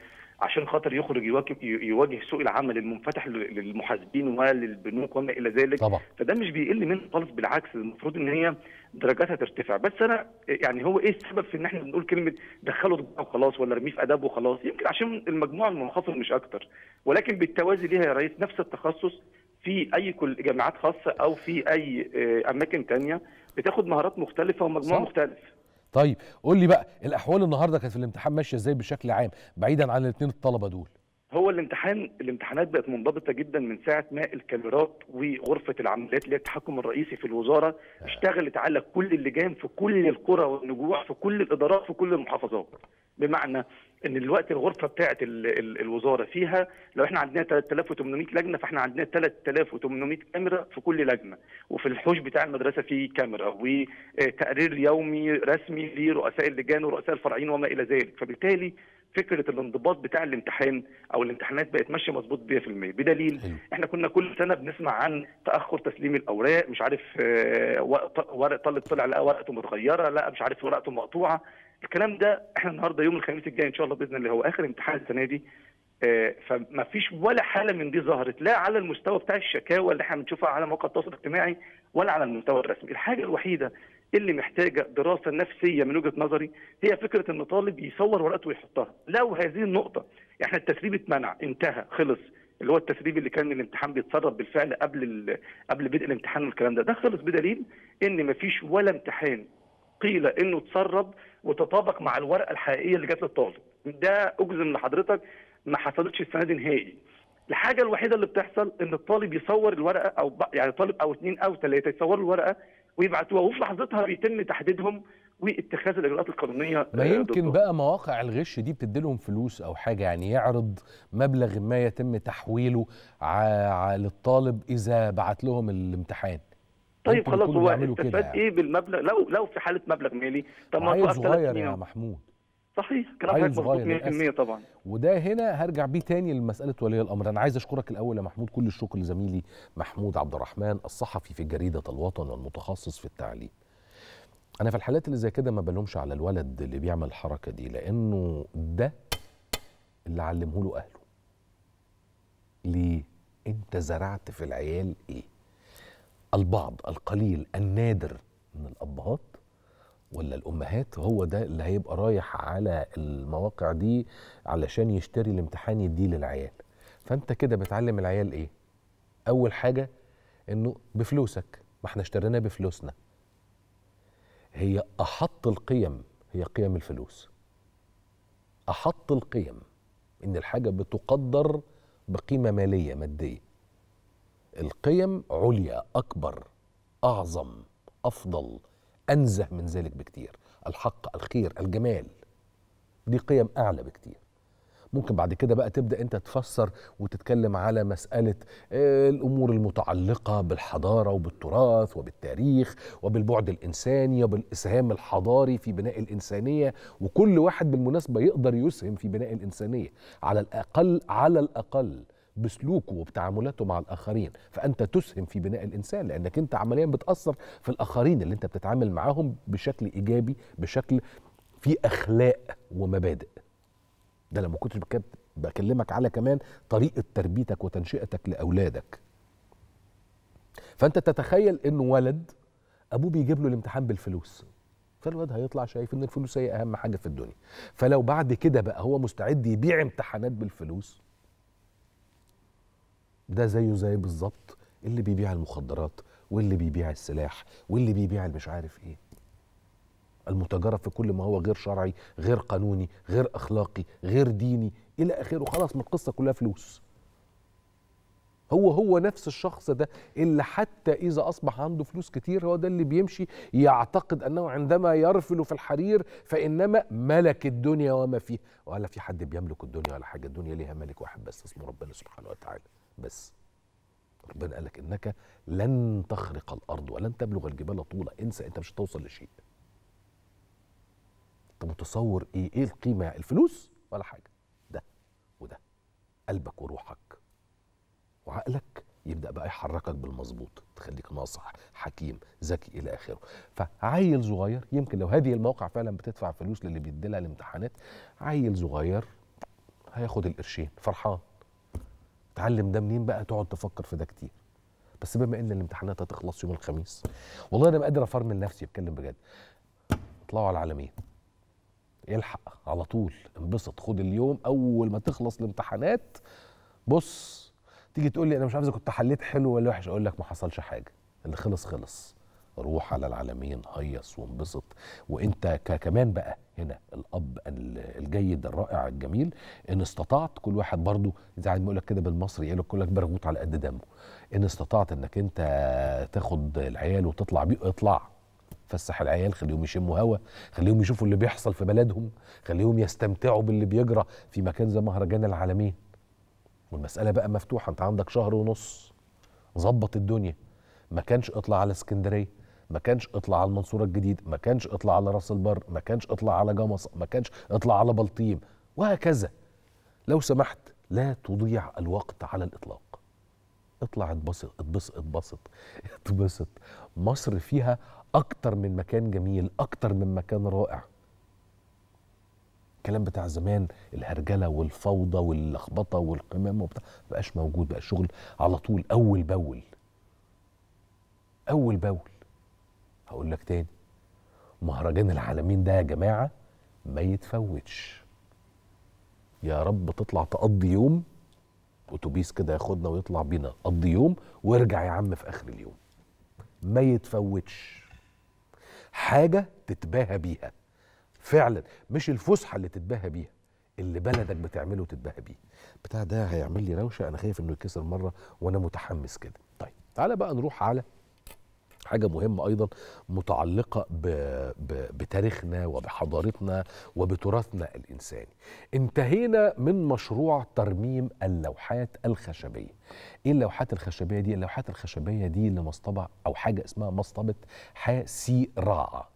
عشان خاطر يخرج يواجه سوق العمل المنفتح للمحاسبين وللبنوك وما الى ذلك لك طبعا. فده مش بيقل منه خالص بالعكس المفروض ان هي درجاتها ترتفع بس انا يعني هو ايه السبب في ان احنا بنقول كلمه دخله ضباع وخلاص ولا ارميه في اداب وخلاص يمكن عشان المجموع المنخفض مش اكتر ولكن بالتوازي ليها يا ريس نفس التخصص في اي كل جامعات خاصه او في اي آه، اماكن تانية بتاخد مهارات مختلفه ومجموع مختلف طيب قول لي بقى الاحوال النهارده كانت في الامتحان ماشيه ازاي بشكل عام بعيدا عن الاثنين الطلبه دول هو الامتحان الامتحانات بقت منضبطه جدا من ساعه ما الكاميرات وغرفه العمليات اللي هي التحكم الرئيسي في الوزاره اشتغلت على كل اللجان في كل القرى والنجوع في كل الادارات في كل المحافظات بمعنى ان الوقت الغرفه بتاعه الوزاره فيها لو احنا عندنا 3800 لجنه فاحنا عندنا 3800 كاميرا في كل لجنه وفي الحوش بتاع المدرسه في كاميرا وتقرير يومي رسمي لرؤساء اللجان ورؤساء الفرعين وما الى ذلك فبالتالي فكره الانضباط بتاع الامتحان او الامتحانات بقت ماشيه مظبوط 100% بدليل احنا كنا كل سنه بنسمع عن تاخر تسليم الاوراق مش عارف آه، ورق طالب طلع لا ورقته متغيره لا مش عارف ورقته مقطوعه الكلام ده احنا النهارده يوم الخميس الجاي ان شاء الله باذن الله هو اخر امتحان السنه دي آه، فما فيش ولا حاله من دي ظهرت لا على المستوى بتاع الشكاوى اللي احنا بنشوفها على مواقع التواصل الاجتماعي ولا على المستوى الرسمي، الحاجه الوحيده اللي محتاجه دراسه نفسيه من وجهه نظري هي فكره ان طالب يصور ورقته ويحطها لو هذه النقطه احنا التسريب اتمنع انتهى خلص اللي هو التسريب اللي كان الامتحان بيتسرب بالفعل قبل قبل بدء الامتحان والكلام ده ده خلص بدليل ان مفيش ولا امتحان قيل انه اتسرب وتطابق مع الورقه الحقيقيه اللي جت للطالب ده اجزم لحضرتك ما حصلتش السنه دي نهائي الحاجه الوحيده اللي بتحصل ان الطالب يصور الورقه او يعني طالب او اثنين او ثلاثه يصوروا الورقه ويبعتوها وفي لحظتها بيتم تحديدهم واتخاذ الاجراءات القانونيه آه، ما يمكن بقى مواقع الغش دي بتديلهم فلوس او حاجه يعني يعرض مبلغ ما يتم تحويله للطالب اذا بعت لهم الامتحان طيب خلاص هو استفاد يعني. ايه بالمبلغ لو لو في حاله مبلغ مالي طب ما هو صغير يا محمود صحيح كلام حضرتك 100% طبعا وده هنا هرجع بيه تاني لمساله ولي الامر انا عايز اشكرك الاول يا محمود كل الشكر لزميلي محمود عبد الرحمن الصحفي في جريده الوطن والمتخصص في التعليم انا في الحالات اللي زي كده ما بلومش على الولد اللي بيعمل الحركه دي لانه ده اللي علمه له اهله ليه انت زرعت في العيال ايه البعض القليل النادر من الابهات ولا الامهات هو ده اللي هيبقى رايح على المواقع دي علشان يشتري الامتحان يديه للعيال فانت كده بتعلم العيال ايه اول حاجه انه بفلوسك ما احنا اشتريناه بفلوسنا هي احط القيم هي قيم الفلوس احط القيم ان الحاجه بتقدر بقيمه ماليه ماديه القيم عليا اكبر اعظم افضل أنزه من ذلك بكتير الحق الخير الجمال دي قيم أعلى بكتير ممكن بعد كده بقى تبدا انت تفسر وتتكلم على مساله آه، الامور المتعلقه بالحضاره وبالتراث وبالتاريخ وبالبعد الانساني وبالاسهام الحضاري في بناء الانسانيه وكل واحد بالمناسبه يقدر يسهم في بناء الانسانيه على الاقل على الاقل بسلوكه وبتعاملاته مع الاخرين فانت تسهم في بناء الانسان لانك انت عمليا بتاثر في الاخرين اللي انت بتتعامل معاهم بشكل ايجابي بشكل في اخلاق ومبادئ ده لما كنت بكلمك على كمان طريقه تربيتك وتنشئتك لاولادك فانت تتخيل ان ولد ابوه بيجيب له الامتحان بالفلوس فالولد هيطلع شايف ان الفلوس هي اهم حاجه في الدنيا فلو بعد كده بقى هو مستعد يبيع امتحانات بالفلوس ده زيه زي بالظبط اللي بيبيع المخدرات واللي بيبيع السلاح واللي بيبيع مش عارف ايه المتجرب في كل ما هو غير شرعي غير قانوني غير اخلاقي غير ديني الى اخره خلاص ما القصه كلها فلوس هو هو نفس الشخص ده اللي حتى إذا أصبح عنده فلوس كتير هو ده اللي بيمشي يعتقد أنه عندما يرفل في الحرير فإنما ملك الدنيا وما فيها ولا في حد بيملك الدنيا ولا حاجة الدنيا ليها ملك واحد بس اسمه ربنا سبحانه وتعالى بس ربنا قال لك انك لن تخرق الارض ولن تبلغ الجبال طولا انسى انت مش هتوصل لشيء انت متصور ايه ايه القيمه الفلوس ولا حاجه ده وده قلبك وروحك وعقلك يبدا بقى يحركك بالمظبوط تخليك ناصح حكيم ذكي الى اخره فعيل صغير يمكن لو هذه المواقع فعلا بتدفع فلوس للي بيديلها الامتحانات عيل صغير هياخد القرشين فرحان تعلم ده منين بقى تقعد تفكر في ده كتير بس بما ان الامتحانات هتخلص يوم الخميس والله انا ما قادر افرمل نفسي اتكلم بجد اطلعوا على العالمين الحق على طول انبسط خد اليوم اول ما تخلص الامتحانات بص تيجي تقول لي انا مش عارف اذا كنت حليت حلو ولا وحش اقول لك ما حصلش حاجه اللي خلص خلص روح على العالمين هيص وانبسط وانت كمان بقى هنا الاب الجيد الرائع الجميل ان استطعت كل واحد برضه زي ما بيقول لك كده بالمصري يقول لك كلك برغوت على قد دمه ان استطعت انك انت تاخد العيال وتطلع بيه اطلع فسح العيال خليهم يشموا هوا خليهم يشوفوا اللي بيحصل في بلدهم خليهم يستمتعوا باللي بيجرى في مكان زي مهرجان العالمين والمساله بقى مفتوحه انت عندك شهر ونص ظبط الدنيا ما كانش اطلع على اسكندريه ما كانش اطلع على المنصوره الجديد ما كانش اطلع على راس البر ما كانش اطلع على جمص ما كانش اطلع على بلطيم وهكذا لو سمحت لا تضيع الوقت على الاطلاق اطلع اتبسط اتبسط اتبسط اتبسط مصر فيها اكتر من مكان جميل اكتر من مكان رائع الكلام بتاع زمان الهرجله والفوضى واللخبطه والقمام وبتاع بقاش موجود بقى الشغل على طول اول باول اول باول هقول لك تاني مهرجان العالمين ده يا جماعه ما يتفوتش يا رب تطلع تقضي يوم اتوبيس كده ياخدنا ويطلع بينا قضي يوم وارجع يا عم في اخر اليوم ما يتفوتش حاجه تتباهى بيها فعلا مش الفسحه اللي تتباهى بيها اللي بلدك بتعمله تتباهى بيه بتاع ده هيعمل لي روشه انا خايف انه يكسر مره وانا متحمس كده طيب تعالى بقى نروح على حاجه مهمه ايضا متعلقه بـ بـ بتاريخنا وبحضارتنا وبتراثنا الانساني انتهينا من مشروع ترميم اللوحات الخشبيه ايه اللوحات الخشبيه دي اللوحات الخشبيه دي لمصطبه او حاجه اسمها مصطبه حاسيراء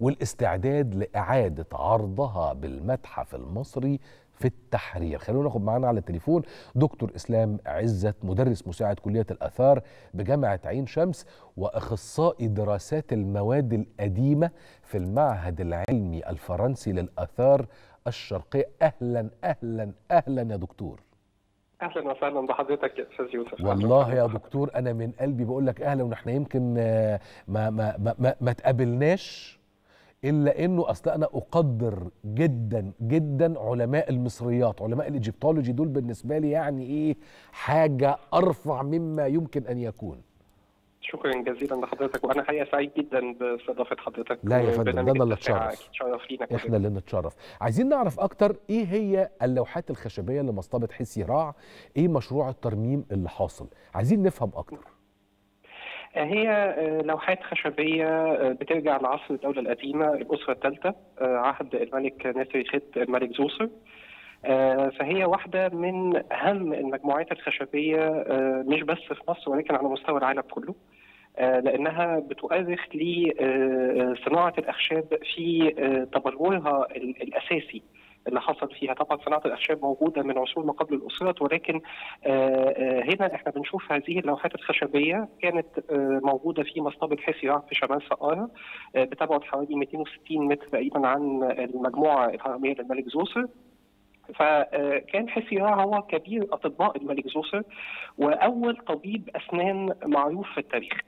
والاستعداد لاعاده عرضها بالمتحف المصري في التحرير خلونا ناخد معانا على التليفون دكتور اسلام عزت مدرس مساعد كليه الاثار بجامعه عين شمس واخصائي دراسات المواد القديمه في المعهد العلمي الفرنسي للاثار الشرقيه اهلا اهلا اهلا يا دكتور اهلا وسهلا بحضرتك يا استاذ يوسف والله يا دكتور انا من قلبي بقول لك اهلا ونحن يمكن ما ما ما, ما, ما تقابلناش الا انه اصل انا اقدر جدا جدا علماء المصريات علماء الايجيبتولوجي دول بالنسبه لي يعني ايه حاجه ارفع مما يمكن ان يكون شكرا جزيلا لحضرتك وانا حقيقه سعيد جدا باستضافه حضرتك لا يا فندم ده اللي اتشرف احنا اللي نتشرف عايزين نعرف اكتر ايه هي اللوحات الخشبيه لمصطبه حسي راع ايه مشروع الترميم اللي حاصل عايزين نفهم اكتر هي آه، لوحات خشبية آه، بترجع لعصر الدولة القديمة الأسرة الثالثة آه، عهد الملك ناصر خد الملك زوسر فهي واحدة من أهم المجموعات الخشبية مش بس في مصر ولكن على مستوى العالم كله لأنها بتؤرخ لصناعة الأخشاب في تبلورها الأساسي اللي حصل فيها طبعا صناعه الاخشاب موجوده من عصور ما قبل الاسرات ولكن آه، آه، هنا احنا بنشوف هذه اللوحات الخشبيه كانت آه، موجوده في مصطبه حسي في شمال سقاره بتبعد حوالي 260 متر تقريبا عن المجموعه الهرميه للملك زوسر فكان حسي هو كبير اطباء الملك زوسر واول طبيب اسنان معروف في التاريخ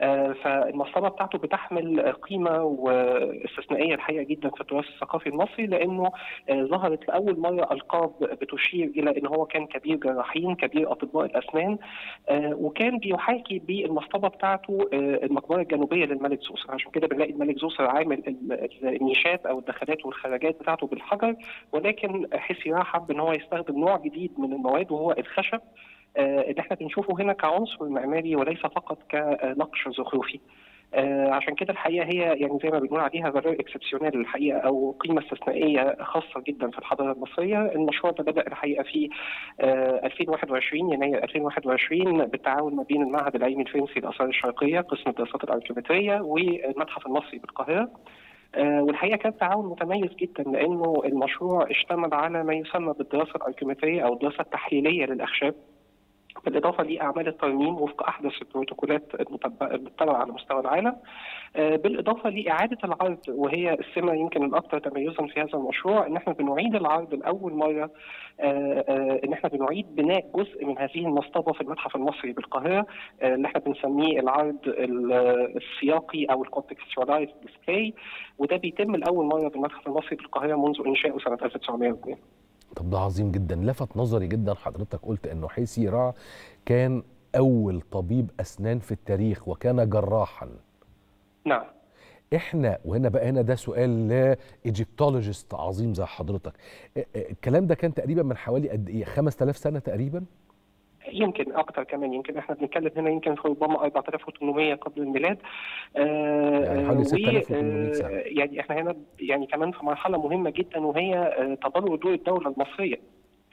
آه، فالمصطبه بتاعته بتحمل قيمه واستثنائيه الحقيقه جدا في التراث الثقافي المصري لانه آه، ظهرت لاول مره القاب بتشير الى ان هو كان كبير جراحين كبير اطباء الاسنان آه، وكان بيحاكي بالمصطبه بتاعته المقبره الجنوبيه للملك زوسر عشان كده بنلاقي الملك زوسر عامل النيشات او الدخلات والخراجات بتاعته بالحجر ولكن حسي حب ان هو يستخدم نوع جديد من المواد وهو الخشب آه، اللي احنا بنشوفه هنا كعنصر معماري وليس فقط كنقش زخرفي. آه، عشان كده الحقيقه هي يعني زي ما بنقول عليها فاليو اكسبسيونال الحقيقه او قيمه استثنائيه خاصه جدا في الحضاره المصريه المشروع ده بدا الحقيقه في 2021 آه، يناير 2021 بالتعاون ما بين المعهد العلمي الفرنسي للاثار الشرقيه قسم الدراسات الاركيومتريه والمتحف المصري بالقاهره والحقيقه كان تعاون متميز جدا لانه المشروع اشتمل على ما يسمى بالدراسه الاركيومتريه او الدراسه التحليليه للاخشاب بالإضافة لأعمال الترميم وفق أحدث البروتوكولات المتبعة على مستوى العالم آه، بالإضافة لإعادة العرض وهي السمة يمكن الأكثر تميزا في هذا المشروع إن احنا بنعيد العرض لأول مرة آه، آه، إن احنا بنعيد بناء جزء من هذه المصطبة في المتحف المصري بالقاهرة اللي احنا بنسميه العرض السياقي أو الكونتكستشوالايز ديسبلاي وده بيتم لأول مرة في المتحف المصري بالقاهرة منذ إنشائه سنة 1902 طب ده عظيم جدا لفت نظري جدا حضرتك قلت انه حيسي راع كان اول طبيب اسنان في التاريخ وكان جراحا نعم احنا وهنا بقى هنا ده سؤال لايجيبتولوجيست عظيم زي حضرتك الكلام ده كان تقريبا من حوالي قد ايه 5000 سنه تقريبا يمكن اكثر كمان يمكن احنا بنتكلم هنا يمكن في ربما 4800 قبل الميلاد آه، يعني آه، يعني احنا هنا يعني كمان في مرحله مهمه جدا وهي آه، تبلور دور الدوله المصريه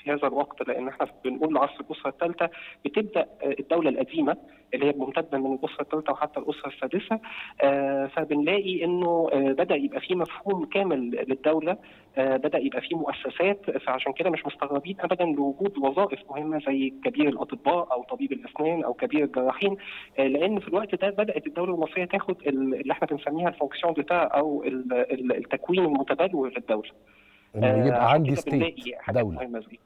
في هذا الوقت لان احنا بنقول عصر الاسره الثالثه بتبدا آه، الدوله القديمه اللي هي ممتده من الاسره الثالثه وحتى الاسره السادسه آه، فبنلاقي انه آه، بدا يبقى في مفهوم كامل للدوله بدا يبقى في مؤسسات فعشان كده مش مستغربين ابدا لوجود وظائف مهمه زي كبير الاطباء او طبيب الاسنان او كبير الجراحين لان في الوقت ده بدات الدوله المصريه تاخد اللي احنا بنسميها الفونكسيون بتاع او التكوين المتبادل للدوله يبقى عندي ستيت دوله مهمة زي.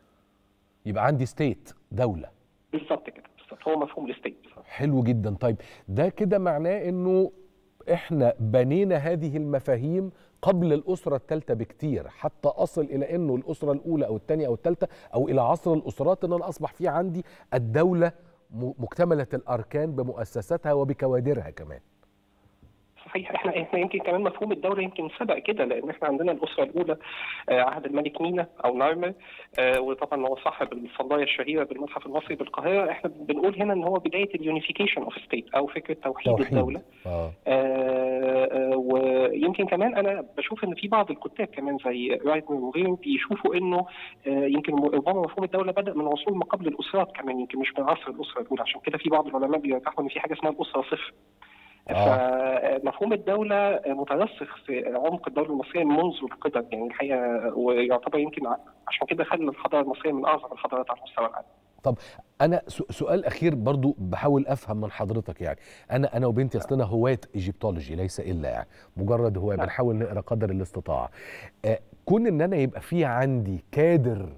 يبقى عندي ستيت دوله بالظبط كده بالظبط هو مفهوم الستيت حلو جدا طيب ده كده معناه انه احنا بنينا هذه المفاهيم قبل الأسرة الثالثة بكتير حتى أصل إلى أنه الأسرة الأولى أو الثانية أو الثالثة أو إلى عصر الأسرات أن أنا أصبح في عندي الدولة مكتملة الأركان بمؤسساتها وبكوادرها كمان صحيح احنا احنا يمكن كمان مفهوم الدوله يمكن سبق كده لان احنا عندنا الاسره الاولى آه، عهد الملك مينا او نارمر آه، وطبعا هو صاحب الصلايه الشهيره بالمتحف المصري بالقاهره احنا بنقول هنا ان هو بدايه اليونيفيكيشن اوف ستيت او فكره توحيد, توحيد. الدوله آه. آه. آه ويمكن كمان انا بشوف ان في بعض الكتاب كمان زي رايتمن وغيرهم بيشوفوا انه آه يمكن ربما مفهوم الدوله بدا من عصور ما قبل الاسرات كمان يمكن مش من عصر الاسره الاولى عشان كده في بعض العلماء بيرجحوا ان في حاجه اسمها الاسره صفر اه. فمفهوم الدولة مترسخ في عمق الدولة المصرية منذ القدم يعني الحقيقة ويعتبر يمكن عشان كده خلى الحضارة المصرية من أعظم الحضارات على مستوى العالم. طب أنا سؤال أخير برضو بحاول أفهم من حضرتك يعني أنا أنا وبنتي نعم. اصلنا هواة إيجيبتولوجي ليس إلا يعني مجرد هواة نعم. بنحاول نقرأ قدر الاستطاعة. آه، كون إن أنا يبقى في عندي كادر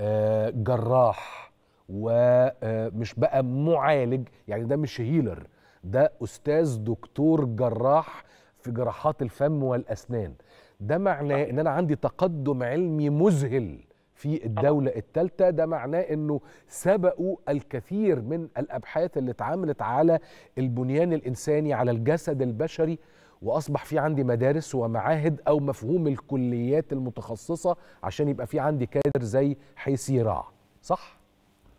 آه، جراح ومش بقى معالج يعني ده مش هيلر ده أستاذ دكتور جراح في جراحات الفم والأسنان ده معناه إن أنا عندي تقدم علمي مذهل في الدولة الثالثة ده معناه أنه سبقوا الكثير من الأبحاث اللي اتعملت على البنيان الإنساني على الجسد البشري واصبح في عندي مدارس ومعاهد او مفهوم الكليات المتخصصه عشان يبقى في عندي كادر زي حيسيراع صح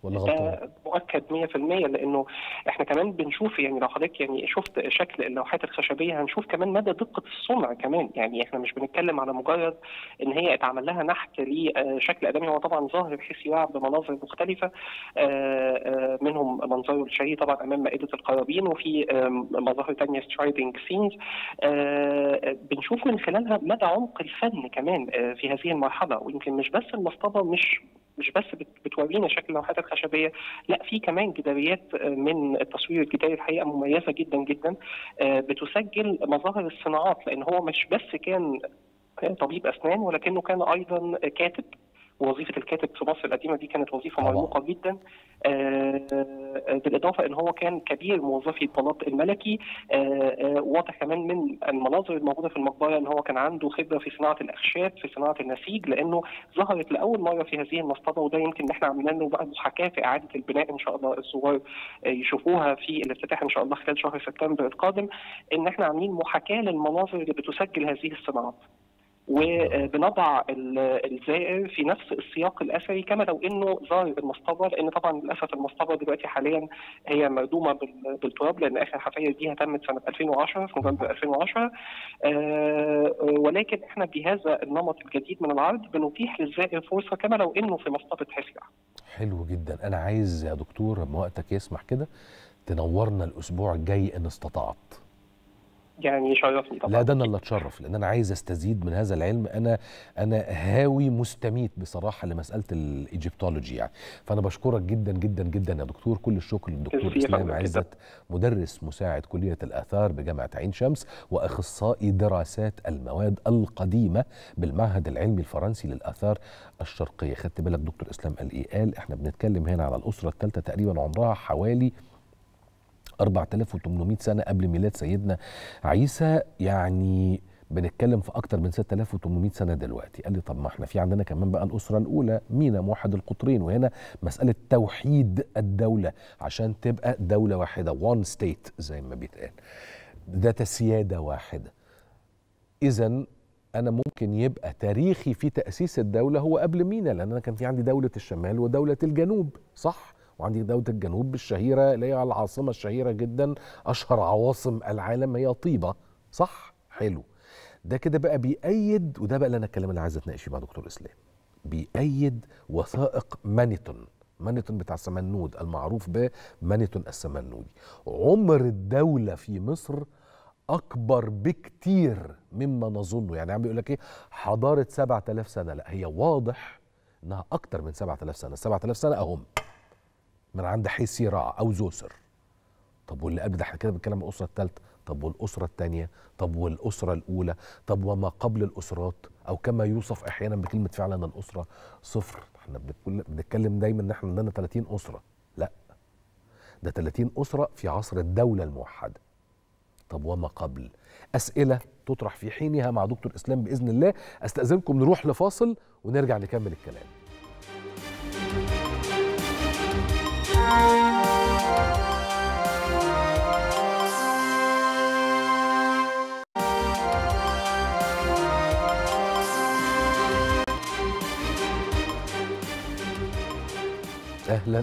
ولا غلطان؟ مؤكد 100% لانه احنا كمان بنشوف يعني لو حضرتك يعني شفت شكل اللوحات الخشبيه هنشوف كمان مدى دقه الصنع كمان يعني احنا مش بنتكلم على مجرد ان هي اتعمل لها نحت لشكل ادمي هو طبعا ظاهر بحيث يلعب بمناظر مختلفه آه، آه، منهم منظره الشهي طبعا امام مائده القرابين وفي مظاهر ثانيه سترايدنج سينز بنشوف من خلالها مدى عمق الفن كمان آه، في هذه المرحله ويمكن مش بس المصطبه مش مش بس بتورينا شكل لوحات الخشبيه لا في كمان جداريات آه، من التصوير الجداري الحقيقه مميزه جدا جدا آه، بتسجل مظاهر الصناعات لان هو مش بس كان آه، طبيب اسنان ولكنه كان ايضا كاتب وظيفه الكاتب في مصر القديمه دي كانت وظيفه مرموقه جدا آه، آه، بالاضافه ان هو كان كبير موظفي الطلاق الملكي آه، واضح كمان من المناظر الموجوده في المقبره ان هو كان عنده خبره في صناعه الاخشاب في صناعه النسيج لانه ظهرت لاول مره في هذه المصطبه وده يمكن احنا عملنا له بقى محاكاه في اعاده البناء ان شاء الله الصغار يشوفوها في الافتتاح ان شاء الله خلال شهر سبتمبر القادم ان احنا عاملين محاكاه للمناظر اللي بتسجل هذه الصناعات. وبنضع الزائر في نفس السياق الاثري كما لو انه زار المصطبه لان طبعا للاسف المصطبه دلوقتي حاليا هي مردومه بالتراب لان اخر حفايه دي تمت سنه 2010 في نوفمبر 2010 نعم. آه، ولكن احنا بهذا النمط الجديد من العرض بنتيح للزائر فرصه كما لو انه في مصطبه حفره. حلو جدا انا عايز يا دكتور لما وقتك يسمح كده تنورنا الاسبوع الجاي ان استطعت. يعني يشرفني طبعا لا ده انا اللي اتشرف لان انا عايز استزيد من هذا العلم انا انا هاوي مستميت بصراحه لمساله الايجيبتولوجي يعني فانا بشكرك جدا جدا جدا يا دكتور كل الشكر للدكتور اسلام عزت مدرس مساعد كليه الاثار بجامعه عين شمس واخصائي دراسات المواد القديمه بالمعهد العلمي الفرنسي للاثار الشرقيه خدت بالك دكتور اسلام قال ايه قال احنا بنتكلم هنا على الاسره الثالثه تقريبا عمرها حوالي 4800 سنه قبل ميلاد سيدنا عيسى يعني بنتكلم في اكتر من 6800 سنه دلوقتي قال لي طب ما احنا في عندنا كمان بقى الاسره الاولى مينا موحد القطرين وهنا مساله توحيد الدوله عشان تبقى دوله واحده وان ستيت زي ما بيتقال ذات سياده واحده اذا انا ممكن يبقى تاريخي في تاسيس الدوله هو قبل مينا لان انا كان في عندي دوله الشمال ودوله الجنوب صح وعندك دولة الجنوب الشهيرة اللي هي العاصمة الشهيرة جدا أشهر عواصم العالم هي طيبة صح؟ حلو ده كده بقى بيأيد وده بقى اللي أنا الكلام اللي عايز أتناقش فيه مع دكتور إسلام بيأيد وثائق مانيتون مانيتون بتاع السمنود المعروف بمانيتون السمنودي عمر الدولة في مصر اكبر بكتير مما نظنه يعني عم بيقول لك ايه حضاره 7000 سنه لا هي واضح انها اكتر من 7000 سنه 7000 سنه اهم من عند حي راع او زوسر طب واللي قبل ده احنا كده بنتكلم الاسره الثالثه طب والاسره الثانيه طب والاسره الاولى طب وما قبل الاسرات او كما يوصف احيانا بكلمه فعلا الاسره صفر احنا بنتكلم دايما ان احنا عندنا 30 اسره لا ده 30 اسره في عصر الدوله الموحده طب وما قبل اسئله تطرح في حينها مع دكتور اسلام باذن الله استاذنكم نروح لفاصل ونرجع نكمل الكلام اهلا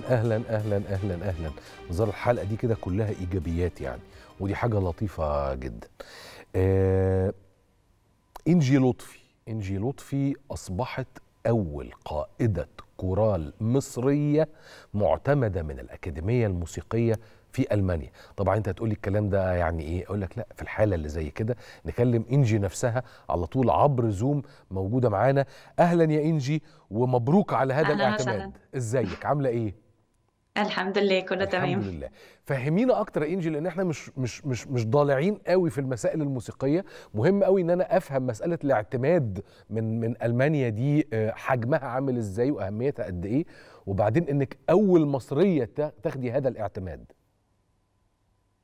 اهلا اهلا اهلا اهلا نظر الحلقه دي كده كلها ايجابيات يعني ودي حاجه لطيفه جدا آه انجي لطفي انجي لطفي اصبحت اول قائده كورال مصرية معتمدة من الأكاديمية الموسيقية في المانيا طبعا انت هتقولي الكلام ده يعني ايه اقول لك لا في الحاله اللي زي كده نكلم انجي نفسها على طول عبر زوم موجوده معانا اهلا يا انجي ومبروك على هذا الاعتماد ازيك عامله ايه الحمد لله كله تمام الحمد لله فهمينا اكتر انجي لان احنا مش مش مش مش ضالعين قوي في المسائل الموسيقيه مهم قوي ان انا افهم مساله الاعتماد من من المانيا دي آه، حجمها عامل ازاي واهميتها قد ايه وبعدين انك اول مصريه تاخدي هذا الاعتماد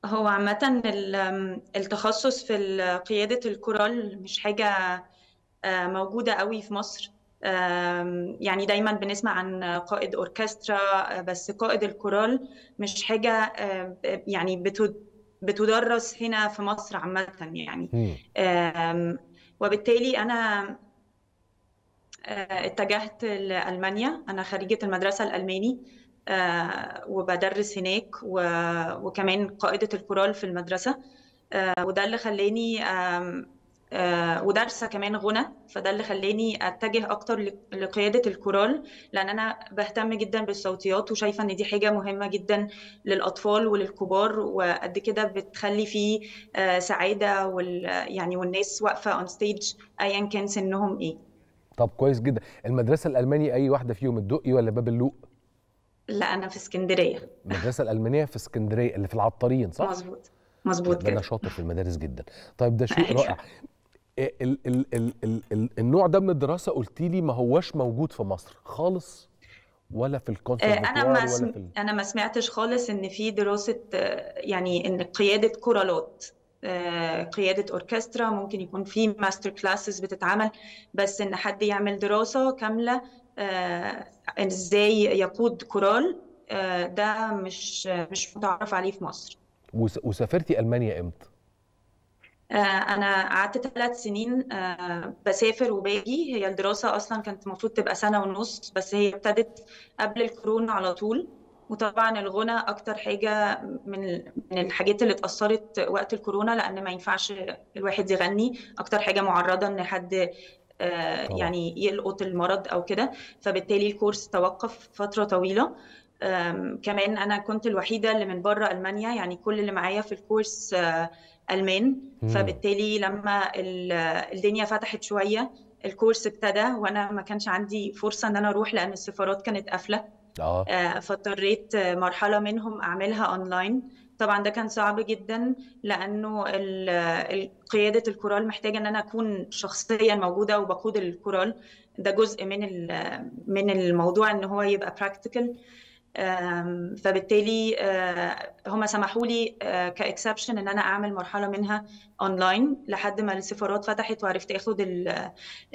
هو عامة التخصص في قيادة الكورال مش حاجة آه، موجودة قوي في مصر يعني دايما بنسمع عن قائد اوركسترا آه، بس قائد الكورال مش حاجه آه، يعني بتدرس هنا في مصر عامه يعني وبالتالي انا آه، اتجهت لالمانيا انا خريجه المدرسه الالماني وبدرس هناك وكمان قائده الكورال في المدرسه وده اللي خلاني آه، ودارسه كمان غنى فده اللي خلاني اتجه اكتر لقياده الكورال لان انا بهتم جدا بالصوتيات وشايفه ان دي حاجه مهمه جدا للاطفال وللكبار وقد كده بتخلي في آه، سعاده وال يعني والناس واقفه اون ستيج ايا كان سنهم ايه طب كويس جدا المدرسه الالماني اي واحده فيهم الدقي ولا باب اللوق لا انا في اسكندريه المدرسه الالمانيه في اسكندريه اللي في العطارين صح مظبوط مظبوط كده انا شاطر في المدارس جدا طيب ده شيء رائع ال ال ال ال ال النوع ده من الدراسه قلت لي ما هواش موجود في مصر خالص ولا في الكونسيرت آه، انا ما ولا في انا ما سمعتش خالص ان في دراسه يعني ان قياده كورالات آه، قياده اوركسترا ممكن يكون في ماستر كلاسز بتتعمل بس ان حد يعمل دراسه كامله آه، ازاي يقود كورال ده مش مش متعرف عليه في مصر وسافرتي المانيا امتى آه، انا قعدت ثلاث سنين آه، بسافر وباجي هي الدراسه اصلا كانت المفروض تبقى سنه ونص بس هي ابتدت قبل الكورونا على طول وطبعا الغنى اكتر حاجه من من الحاجات اللي اتاثرت وقت الكورونا لان ما ينفعش الواحد يغني اكتر حاجه معرضه ان حد آه، يعني يلقط المرض او كده فبالتالي الكورس توقف فتره طويله كمان انا كنت الوحيده اللي من بره المانيا يعني كل اللي معايا في الكورس المان فبالتالي لما الدنيا فتحت شويه الكورس ابتدى وانا ما كانش عندي فرصه ان انا اروح لان السفارات كانت قافله آه, آه، فاضطريت مرحله منهم اعملها اونلاين طبعا ده كان صعب جدا لانه قياده الكورال محتاجه ان انا اكون شخصيا موجوده وبقود الكورال ده جزء من من الموضوع ان هو يبقى براكتيكال فبالتالي آه، هم سمحوا لي آه، كاكسبشن ان انا اعمل مرحله منها اونلاين لحد ما السفارات فتحت وعرفت اخد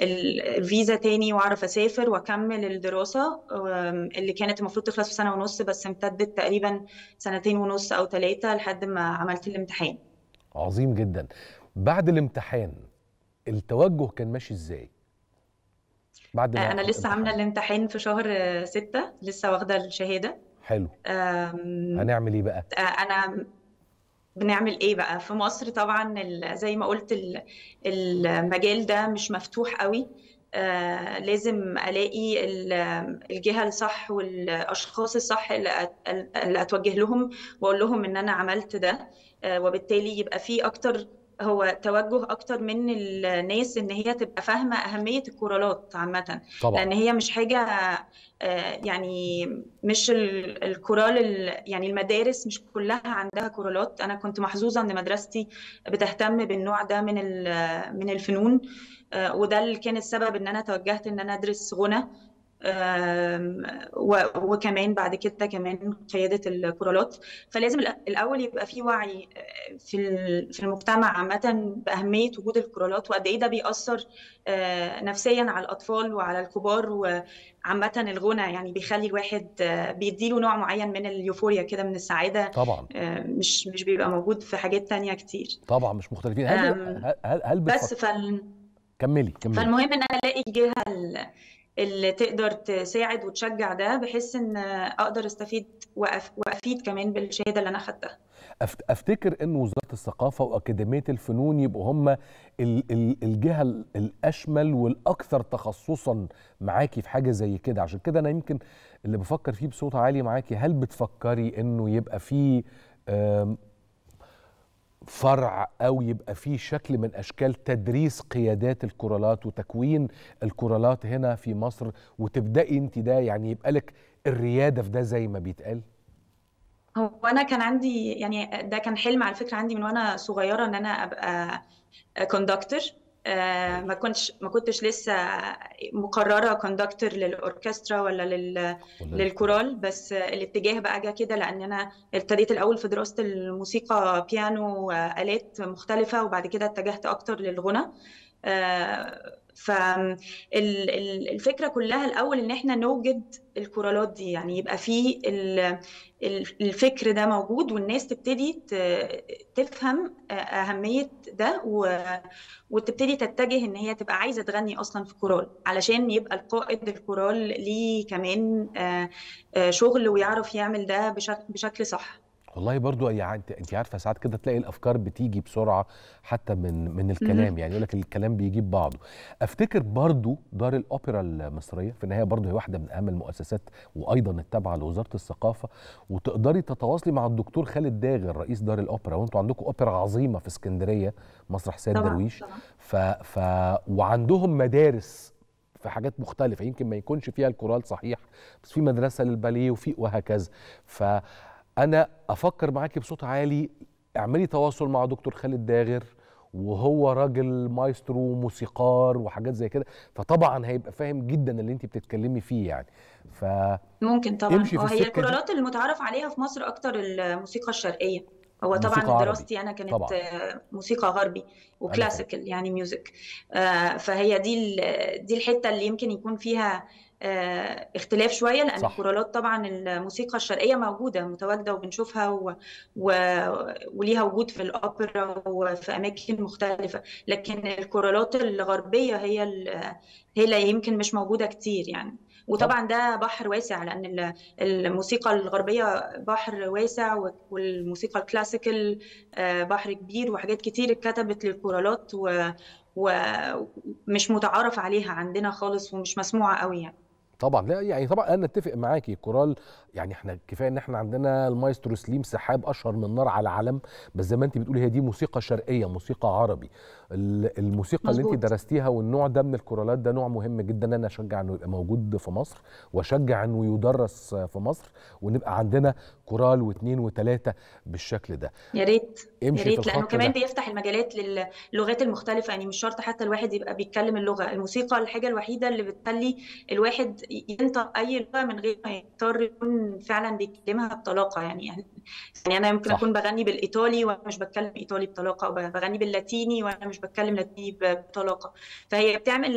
الفيزا تاني واعرف اسافر واكمل الدراسه اللي كانت المفروض تخلص في سنه ونص بس امتدت تقريبا سنتين ونص او ثلاثه لحد ما عملت الامتحان عظيم جدا بعد الامتحان التوجه كان ماشي ازاي بعد ما آه، انا لسه عامله الامتحان في شهر آه، ستة لسه واخده الشهاده حلو هنعمل ايه بقى آه، انا بنعمل ايه بقى في مصر طبعا زي ما قلت المجال ده مش مفتوح قوي لازم الاقي الجهه الصح والاشخاص الصح اللي اتوجه لهم واقول لهم ان انا عملت ده وبالتالي يبقى في اكتر هو توجه اكتر من الناس ان هي تبقى فاهمه اهميه الكورالات عامه لان هي مش حاجه آه، يعني مش الكورال يعني المدارس مش كلها عندها كورالات انا كنت محظوظه ان مدرستي بتهتم بالنوع ده من من الفنون آه، وده اللي كان السبب ان انا توجهت ان انا ادرس غنى وكمان بعد كده كمان قياده الكورالات فلازم الاول يبقى في وعي آه، في في المجتمع عامه باهميه وجود الكورالات وقد ايه ده بيأثر آه، نفسيا على الاطفال وعلى الكبار وعامه الغنى يعني بيخلي الواحد آه، بيديله نوع معين من اليوفوريا كده من السعاده طبعا مش مش بيبقى موجود في حاجات تانية كتير طبعا مش مختلفين هل هل, هل بس فال... كملي كملي فالمهم ان انا الاقي الجهه اللي تقدر تساعد وتشجع ده بحيث ان اقدر استفيد وافيد كمان بالشهاده اللي انا خدتها افتكر ان وزاره الثقافه واكاديميه الفنون يبقوا هم الجهه الاشمل والاكثر تخصصا معاكي في حاجه زي كده عشان كده انا يمكن اللي بفكر فيه بصوت عالي معاكي هل بتفكري انه يبقى فيه فرع او يبقى فيه شكل من اشكال تدريس قيادات الكورالات وتكوين الكورالات هنا في مصر وتبداي انت ده يعني يبقى لك الرياده في ده زي ما بيتقال هو انا كان عندي يعني ده كان حلم على فكره عندي من وانا صغيره ان انا ابقى كوندكتور آه، ما كنتش ما كنتش لسه مقرره كوندكتور للاوركسترا ولا لل... للكورال بس الاتجاه بقى جه كده لان انا ابتديت الاول في دراسه الموسيقى بيانو والات آه، مختلفه وبعد كده اتجهت اكتر للغنى آه، فالفكره كلها الاول ان احنا نوجد الكورالات دي يعني يبقى في الفكر ده موجود والناس تبتدي تفهم آه، اهميه ده وتبتدي تتجه ان هي تبقى عايزه تغني اصلا في كورال علشان يبقى القائد الكورال ليه كمان آه، آه، شغل ويعرف يعمل ده بشكل صح والله برضو يعني انت عارفه ساعات كده تلاقي الافكار بتيجي بسرعه حتى من من الكلام يعني يقول لك الكلام بيجيب بعضه افتكر برضو دار الاوبرا المصريه في النهايه برضو هي واحده من اهم المؤسسات وايضا التابعه لوزاره الثقافه وتقدري تتواصلي مع الدكتور خالد داغر رئيس دار الاوبرا وانتوا عندكم اوبرا عظيمه في اسكندريه مسرح سيد درويش طبعا. ف... ف وعندهم مدارس في حاجات مختلفة يمكن ما يكونش فيها الكورال صحيح بس في مدرسة للباليه وفي وهكذا ف انا افكر معاكي بصوت عالي اعملي تواصل مع دكتور خالد داغر وهو راجل مايسترو وموسيقار وحاجات زي كده فطبعا هيبقى فاهم جدا اللي انت بتتكلمي فيه يعني ف ممكن طبعا هي الكورالات المتعارف عليها في مصر اكتر الموسيقى الشرقيه هو طبعا دراستي انا كانت طبعا. موسيقى غربي وكلاسيكال يعني ميوزك آه، فهي دي دي الحته اللي يمكن يكون فيها آه، اختلاف شويه لان صح. الكورالات طبعا الموسيقى الشرقيه موجوده متواجده وبنشوفها و... و... وليها وجود في الاوبرا وفي اماكن مختلفه لكن الكورالات الغربيه هي ال... هي اللي يمكن مش موجوده كتير يعني وطبعا ده بحر واسع لان الموسيقى الغربيه بحر واسع والموسيقى الكلاسيكال آه، بحر كبير وحاجات كتير اتكتبت للكورالات ومش متعارف عليها عندنا خالص ومش مسموعه قوي يعني طبعا لا يعني طبعا انا اتفق معاكي كورال يعني احنا كفايه ان احنا عندنا المايسترو سليم سحاب اشهر من نار على علم بس زي ما انت بتقولي هي دي موسيقى شرقيه موسيقى عربي الموسيقى مزبوط. اللي انت درستيها والنوع ده من الكورالات ده نوع مهم جدا انا اشجع انه يبقى موجود في مصر واشجع انه يدرس في مصر ونبقى عندنا كورال واثنين وثلاثه بالشكل ده يا ريت يا ريت لانه كمان ده. بيفتح المجالات للغات المختلفه يعني مش شرط حتى الواحد يبقى بيتكلم اللغه الموسيقى الحاجه الوحيده اللي بتخلي الواحد ينطق اي لغه من غير ما يضطر يكون فعلا بيكلمها بطلاقه يعني يعني, يعني انا يمكن اكون بغني بالايطالي وانا مش بتكلم ايطالي بطلاقه وبغني باللاتيني وانا مش بتكلم لاتيني بطلاقه فهي بتعمل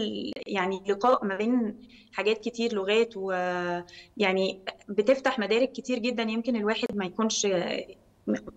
يعني لقاء ما بين حاجات كتير لغات ويعني بتفتح مدارك كتير جدا يمكن الواحد ما يكونش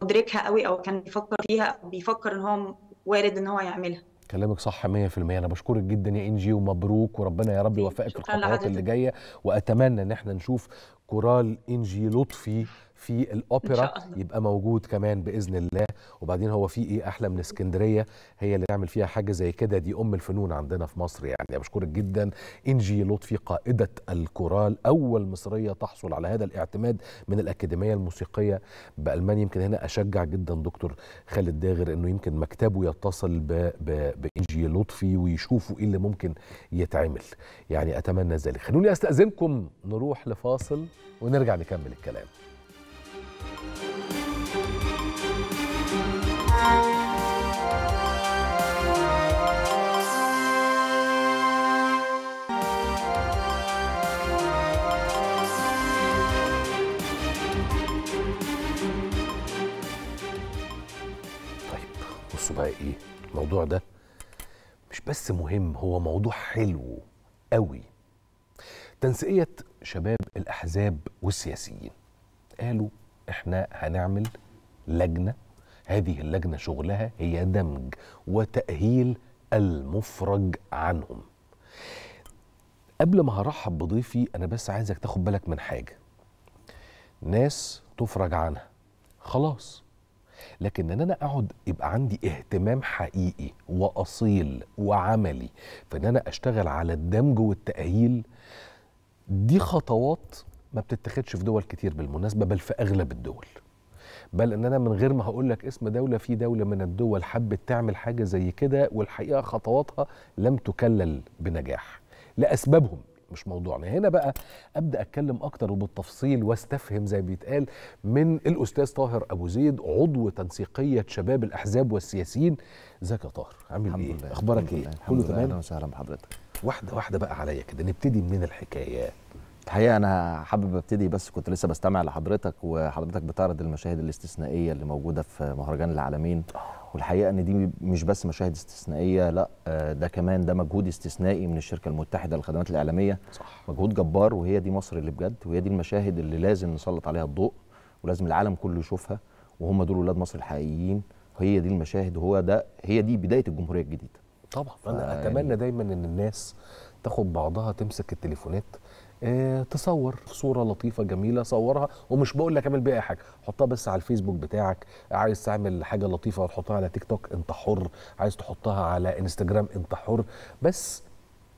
مدركها قوي او كان بيفكر فيها او بيفكر ان هو وارد ان هو يعملها كلامك صح 100% انا بشكرك جدا يا انجي ومبروك وربنا يا رب يوفقك في الخطوات اللي جايه واتمنى ان احنا نشوف كورال إنجي لطفي في الاوبرا يبقى موجود كمان باذن الله وبعدين هو في ايه احلى من اسكندريه هي اللي نعمل فيها حاجه زي كده دي ام الفنون عندنا في مصر يعني بشكرك جدا انجي لطفي قائده الكورال اول مصريه تحصل على هذا الاعتماد من الاكاديميه الموسيقيه بالمانيا يمكن هنا اشجع جدا دكتور خالد داغر انه يمكن مكتبه يتصل بانجي لطفي ويشوفوا ايه اللي ممكن يتعمل يعني اتمنى ذلك خلوني استاذنكم نروح لفاصل ونرجع نكمل الكلام بقى ايه الموضوع ده مش بس مهم هو موضوع حلو قوي تنسيقية شباب الأحزاب والسياسيين قالوا احنا هنعمل لجنة هذه اللجنة شغلها هي دمج وتأهيل المفرج عنهم قبل ما هرحب بضيفي أنا بس عايزك تاخد بالك من حاجة ناس تفرج عنها خلاص لكن ان انا اقعد يبقى عندي اهتمام حقيقي واصيل وعملي فان انا اشتغل على الدمج والتاهيل دي خطوات ما بتتخدش في دول كتير بالمناسبه بل في اغلب الدول بل ان انا من غير ما هقول لك اسم دوله في دوله من الدول حبت تعمل حاجه زي كده والحقيقه خطواتها لم تكلل بنجاح لاسبابهم مش موضوعنا هنا بقى ابدا اتكلم اكتر وبالتفصيل واستفهم زي ما بيتقال من الاستاذ طاهر ابو زيد عضو تنسيقيه شباب الاحزاب والسياسيين ازيك يا طاهر عامل ايه لله. اخبارك ايه كله تمام اهلا وسهلا بحضرتك واحده واحده بقى عليا كده نبتدي منين الحكايه الحقيقه انا حابب ابتدي بس كنت لسه بستمع لحضرتك وحضرتك بتعرض المشاهد الاستثنائيه اللي موجوده في مهرجان العالمين والحقيقه ان دي مش بس مشاهد استثنائيه لا آه، ده كمان ده مجهود استثنائي من الشركه المتحده للخدمات الاعلاميه صح. مجهود جبار وهي دي مصر اللي بجد وهي دي المشاهد اللي لازم نسلط عليها الضوء ولازم العالم كله يشوفها وهم دول ولاد مصر الحقيقيين هي دي المشاهد وهو ده هي دي بدايه الجمهوريه الجديده طبعا انا اتمنى دايما ان الناس تاخد بعضها تمسك التليفونات آه، تصور صوره لطيفه جميله صورها ومش بقول لك اعمل بيها اي حاجه حطها بس على الفيسبوك بتاعك عايز تعمل حاجه لطيفه وتحطها على تيك توك انت حر عايز تحطها على انستجرام انت حر بس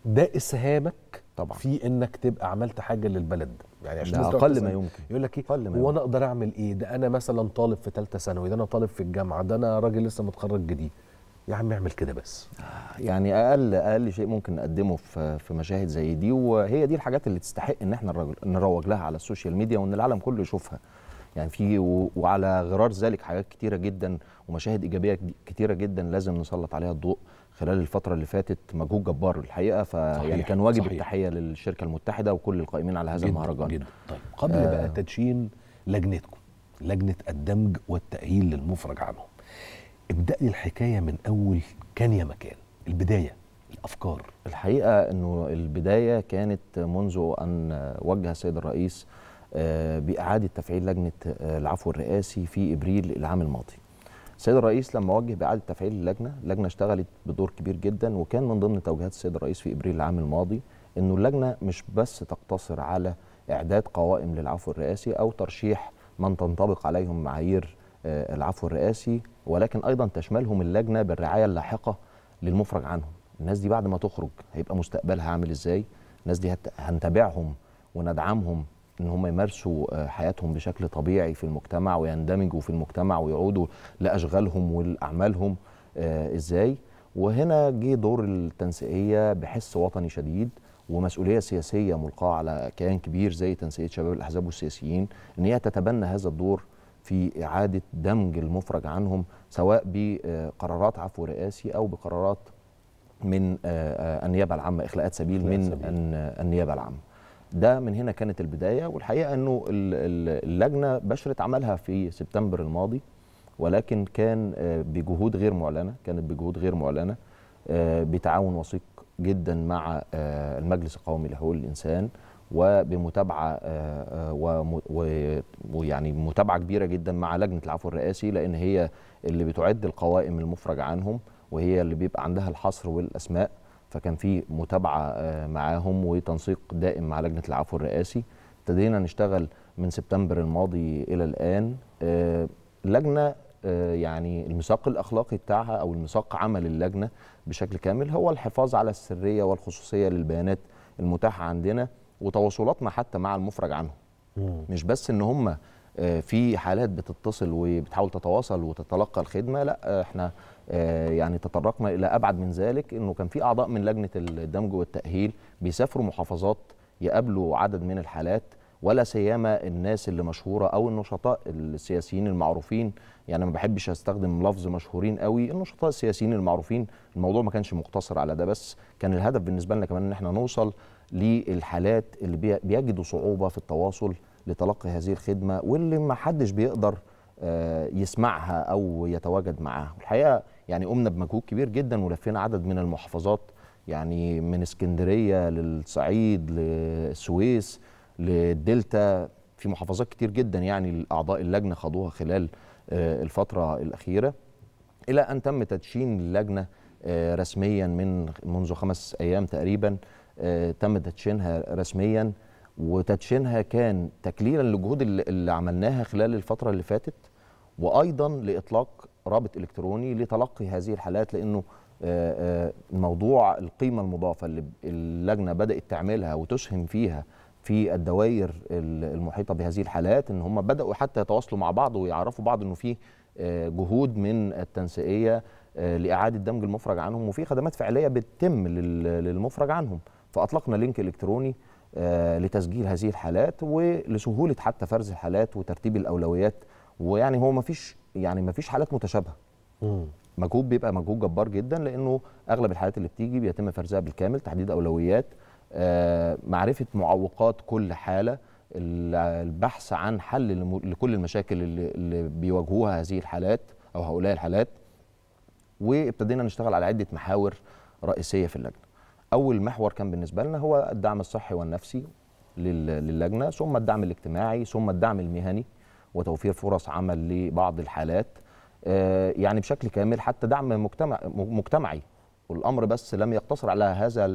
ده اسهامك طبعا في انك تبقى عملت حاجه للبلد يعني عشان ده اقل ما يمكن يقول لك ايه هو انا اقدر اعمل ايه ده انا مثلا طالب في ثالثه ثانوي ده انا طالب في الجامعه ده انا راجل لسه متخرج جديد يا عم اعمل كده بس يعني اقل اقل شيء ممكن نقدمه في في مشاهد زي دي وهي دي الحاجات اللي تستحق ان احنا نروج لها على السوشيال ميديا وان العالم كله يشوفها يعني في وعلى غرار ذلك حاجات كتيره جدا ومشاهد ايجابيه كتيره جدا لازم نسلط عليها الضوء خلال الفتره اللي فاتت مجهود جبار الحقيقه فيعني كان واجب صحيح. التحيه للشركه المتحده وكل القائمين على هذا جداً المهرجان جدا طيب قبل آه بقى تدشين لجنتكم لجنه الدمج والتاهيل للمفرج عنه ابدا لي الحكايه من اول كان يا مكان البدايه الافكار الحقيقه انه البدايه كانت منذ ان وجه السيد الرئيس آه، باعاده تفعيل لجنه آه، العفو الرئاسي في ابريل العام الماضي السيد الرئيس لما وجه باعاده تفعيل اللجنه اللجنه اشتغلت بدور كبير جدا وكان من ضمن توجيهات السيد الرئيس في ابريل العام الماضي انه اللجنه مش بس تقتصر على اعداد قوائم للعفو الرئاسي او ترشيح من تنطبق عليهم معايير آه، العفو الرئاسي ولكن ايضا تشملهم اللجنه بالرعايه اللاحقه للمفرج عنهم الناس دي بعد ما تخرج هيبقى مستقبلها عامل ازاي الناس دي هنتابعهم وندعمهم ان هم يمارسوا آه، حياتهم بشكل طبيعي في المجتمع ويندمجوا في المجتمع ويعودوا لاشغالهم ولاعمالهم آه، ازاي وهنا جه دور التنسيقيه بحس وطني شديد ومسؤوليه سياسيه ملقاه على كيان كبير زي تنسيقيه شباب الاحزاب والسياسيين ان هي تتبنى هذا الدور في إعادة دمج المفرج عنهم سواء بقرارات عفو رئاسي أو بقرارات من آه، آه، النيابة العامة إخلاءات سبيل من النيابة العامة ده من هنا كانت البداية والحقيقة أنه اللجنة بشرت عملها في سبتمبر الماضي ولكن كان آه، بجهود غير معلنة كانت بجهود غير معلنة بتعاون وثيق جدا مع المجلس القومي لحقوق الإنسان وبمتابعه آه، آه، ويعني متابعه كبيره جدا مع لجنه العفو الرئاسي لان هي اللي بتعد القوائم المفرج عنهم وهي اللي بيبقى عندها الحصر والاسماء فكان في متابعه آه، معاهم وتنسيق دائم مع لجنه العفو الرئاسي ابتدينا نشتغل من سبتمبر الماضي الى الان لجنه يعني المساق الاخلاقي بتاعها او المساق عمل اللجنه بشكل كامل هو الحفاظ على السريه والخصوصيه للبيانات المتاحه عندنا وتواصلاتنا حتى مع المفرج عنهم مش بس ان هم آه، في حالات بتتصل وبتحاول تتواصل وتتلقى الخدمه لا آه، احنا آه، يعني تطرقنا الى ابعد من ذلك انه كان في اعضاء من لجنه الدمج والتاهيل بيسافروا محافظات يقابلوا عدد من الحالات ولا سيما الناس اللي مشهوره او النشطاء السياسيين المعروفين يعني ما بحبش استخدم لفظ مشهورين قوي النشطاء السياسيين المعروفين الموضوع ما كانش مقتصر على ده بس كان الهدف بالنسبه لنا كمان ان احنا نوصل للحالات اللي بيجدوا صعوبة في التواصل لتلقي هذه الخدمة واللي ما حدش بيقدر آه، يسمعها أو يتواجد معاها والحقيقة يعني قمنا بمجهود كبير جدا ولفينا عدد من المحافظات يعني من اسكندرية للصعيد للسويس للدلتا في محافظات كتير جدا يعني أعضاء اللجنة خاضوها خلال آه، الفترة الأخيرة إلى أن تم تدشين اللجنة آه، رسميا من منذ خمس أيام تقريباً آه، تم تدشينها رسميا وتدشينها كان تكليلا للجهود اللي عملناها خلال الفترة اللي فاتت وأيضا لإطلاق رابط إلكتروني لتلقي هذه الحالات لأنه آه، آه، موضوع القيمة المضافة اللي اللجنة بدأت تعملها وتسهم فيها في الدوائر المحيطة بهذه الحالات إن هم بدأوا حتى يتواصلوا مع بعض ويعرفوا بعض إنه في جهود من التنسيقية لإعادة دمج المفرج عنهم وفي خدمات فعلية بتتم للمفرج عنهم فأطلقنا لينك إلكتروني آه، لتسجيل هذه الحالات ولسهولة حتى فرز الحالات وترتيب الأولويات ويعني هو ما فيش يعني ما فيش حالات متشابهة مجهود بيبقى مجهود جبار جدا لأنه أغلب الحالات اللي بتيجي بيتم فرزها بالكامل تحديد أولويات آه، معرفة معوقات كل حالة البحث عن حل لكل المشاكل اللي بيواجهوها هذه الحالات أو هؤلاء الحالات وابتدينا نشتغل على عدة محاور رئيسية في اللجنة اول محور كان بالنسبه لنا هو الدعم الصحي والنفسي للجنه ثم الدعم الاجتماعي ثم الدعم المهني وتوفير فرص عمل لبعض الحالات آه، يعني بشكل كامل حتى دعم مجتمع مجتمعي والامر بس لم يقتصر على هذا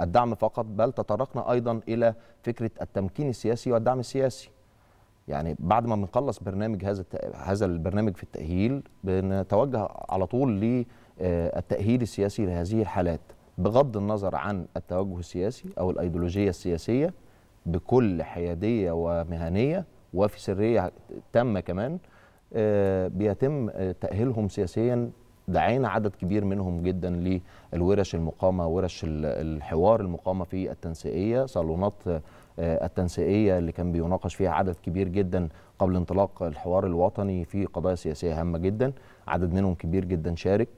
الدعم فقط بل تطرقنا ايضا الى فكره التمكين السياسي والدعم السياسي يعني بعد ما بنخلص برنامج هذا هذا البرنامج في التاهيل بنتوجه على طول للتاهيل آه، السياسي لهذه الحالات بغض النظر عن التوجه السياسي او الايديولوجيه السياسيه بكل حياديه ومهنيه وفي سريه تامه كمان آه، بيتم آه، تاهيلهم سياسيا دعينا عدد كبير منهم جدا للورش المقامه ورش الحوار المقامه في التنسيقيه صالونات آه، التنسيقيه اللي كان بيناقش فيها عدد كبير جدا قبل انطلاق الحوار الوطني في قضايا سياسيه هامه جدا عدد منهم كبير جدا شارك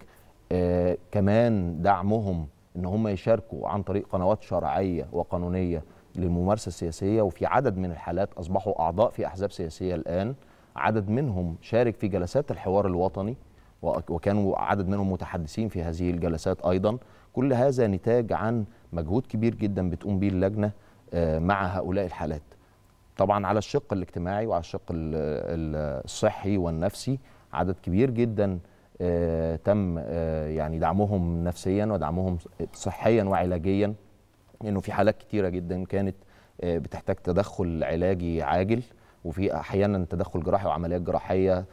كمان دعمهم ان هم يشاركوا عن طريق قنوات شرعيه وقانونيه للممارسه السياسيه وفي عدد من الحالات اصبحوا اعضاء في احزاب سياسيه الان عدد منهم شارك في جلسات الحوار الوطني وكانوا عدد منهم متحدثين في هذه الجلسات ايضا كل هذا نتاج عن مجهود كبير جدا بتقوم به اللجنه آه، مع هؤلاء الحالات طبعا على الشق الاجتماعي وعلى الشق الصحي والنفسي عدد كبير جدا آه، تم آه، يعني دعمهم نفسيا ودعمهم صحيا وعلاجيا انه في حالات كتيره جدا كانت آه، بتحتاج تدخل علاجي عاجل وفي احيانا تدخل جراحي وعمليات جراحيه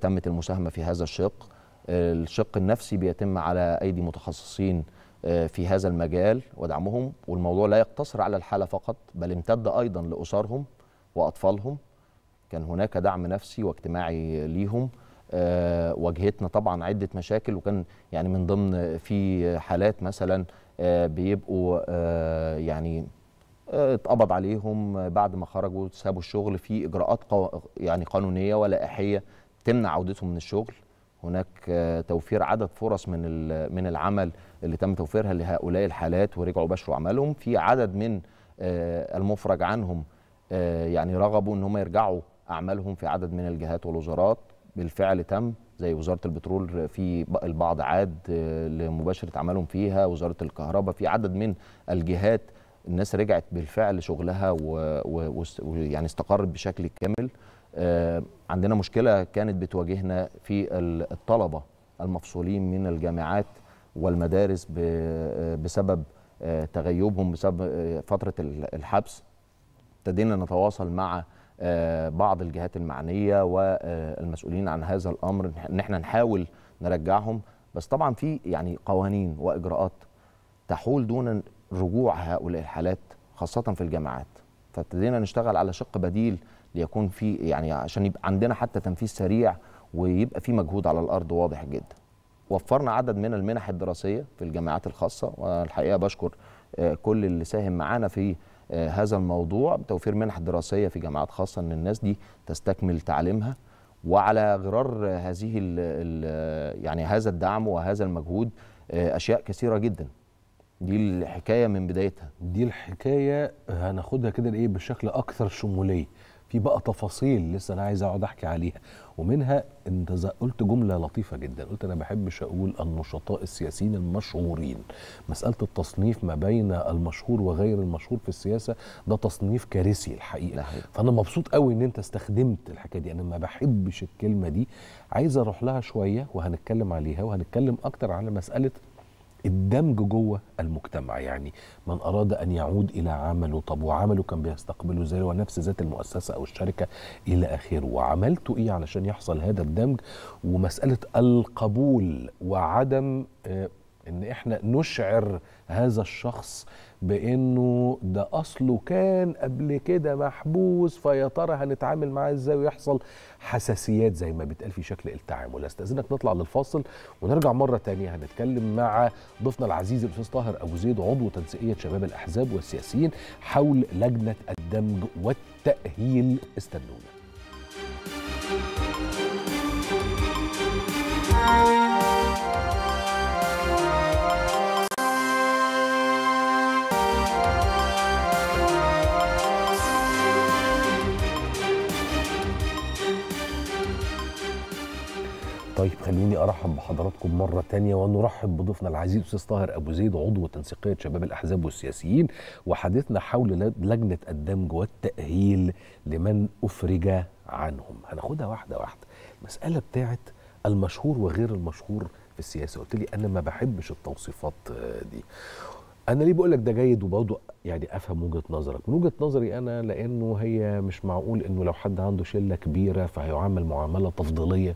تمت المساهمه في هذا الشق الشق النفسي بيتم على ايدي متخصصين في هذا المجال ودعمهم والموضوع لا يقتصر على الحاله فقط بل امتد ايضا لاسرهم واطفالهم كان هناك دعم نفسي واجتماعي ليهم آه، واجهتنا طبعا عده مشاكل وكان يعني من ضمن في حالات مثلا آه، بيبقوا آه، يعني اتقبض عليهم بعد ما خرجوا سابوا الشغل في اجراءات يعني قانونيه ولائحيه تمنع عودتهم من الشغل هناك توفير عدد فرص من من العمل اللي تم توفيرها لهؤلاء الحالات ورجعوا بشروا اعمالهم في عدد من المفرج عنهم يعني رغبوا ان هم يرجعوا اعمالهم في عدد من الجهات والوزارات بالفعل تم زي وزاره البترول في البعض عاد آه، لمباشره اعمالهم فيها وزاره الكهرباء في عدد من الجهات الناس رجعت بالفعل شغلها ويعني استقرت بشكل كامل آه، عندنا مشكله كانت بتواجهنا في الطلبه المفصولين من الجامعات والمدارس آه، بسبب تغيبهم بسبب فتره الحبس ابتدينا نتواصل مع آه، بعض الجهات المعنيه والمسؤولين عن هذا الامر ان احنا نحاول نرجعهم بس طبعا في يعني قوانين واجراءات تحول دون رجوع هؤلاء الحالات خاصه في الجامعات فابتدينا نشتغل على شق بديل ليكون في يعني عشان يبقى عندنا حتى تنفيذ سريع ويبقى في مجهود على الارض واضح جدا وفرنا عدد من المنح الدراسيه في الجامعات الخاصه والحقيقه بشكر آه، كل اللي ساهم معانا في هذا الموضوع بتوفير منح دراسيه في جامعات خاصه ان الناس دي تستكمل تعليمها وعلى غرار هذه الـ الـ يعني هذا الدعم وهذا المجهود آه، اشياء كثيره جدا دي الحكايه من بدايتها دي الحكايه هناخدها كده بشكل اكثر شموليه في بقى تفاصيل لسه انا عايز اقعد احكي عليها ومنها انت قلت جمله لطيفه جدا قلت انا بحبش اقول النشطاء السياسيين المشهورين مساله التصنيف ما بين المشهور وغير المشهور في السياسه ده تصنيف كارثي الحقيقه فانا مبسوط قوي ان انت استخدمت الحكايه دي انا ما بحبش الكلمه دي عايز اروح لها شويه وهنتكلم عليها وهنتكلم اكتر على مساله الدمج جوه المجتمع يعني من اراد ان يعود الى عمله طب وعمله كان بيستقبله ازاي ونفس ذات المؤسسه او الشركه الى اخره وعملته ايه علشان يحصل هذا الدمج ومساله القبول وعدم آه، ان احنا نشعر هذا الشخص بانه ده اصله كان قبل كده محبوس فيا ترى هنتعامل معاه ازاي ويحصل حساسيات زي ما بيتقال في شكل التعامل استاذنك نطلع للفاصل ونرجع مره تانية هنتكلم مع ضيفنا العزيز الاستاذ طاهر ابو زيد عضو تنسيقيه شباب الاحزاب والسياسيين حول لجنه الدمج والتاهيل استنونا طيب خليني ارحب بحضراتكم مره تانية ونرحب بضيفنا العزيز استاذ طاهر ابو زيد عضو تنسيقيه شباب الاحزاب والسياسيين وحديثنا حول لجنه الدمج والتاهيل لمن افرج عنهم هناخدها واحده واحده المساله بتاعت المشهور وغير المشهور في السياسه قلت لي انا ما بحبش التوصيفات آه، دي انا ليه بقول لك ده جيد وبرضه يعني افهم وجهه نظرك من وجهه نظري انا لانه هي مش معقول انه لو حد عنده شله كبيره فهيعامل معامله تفضيليه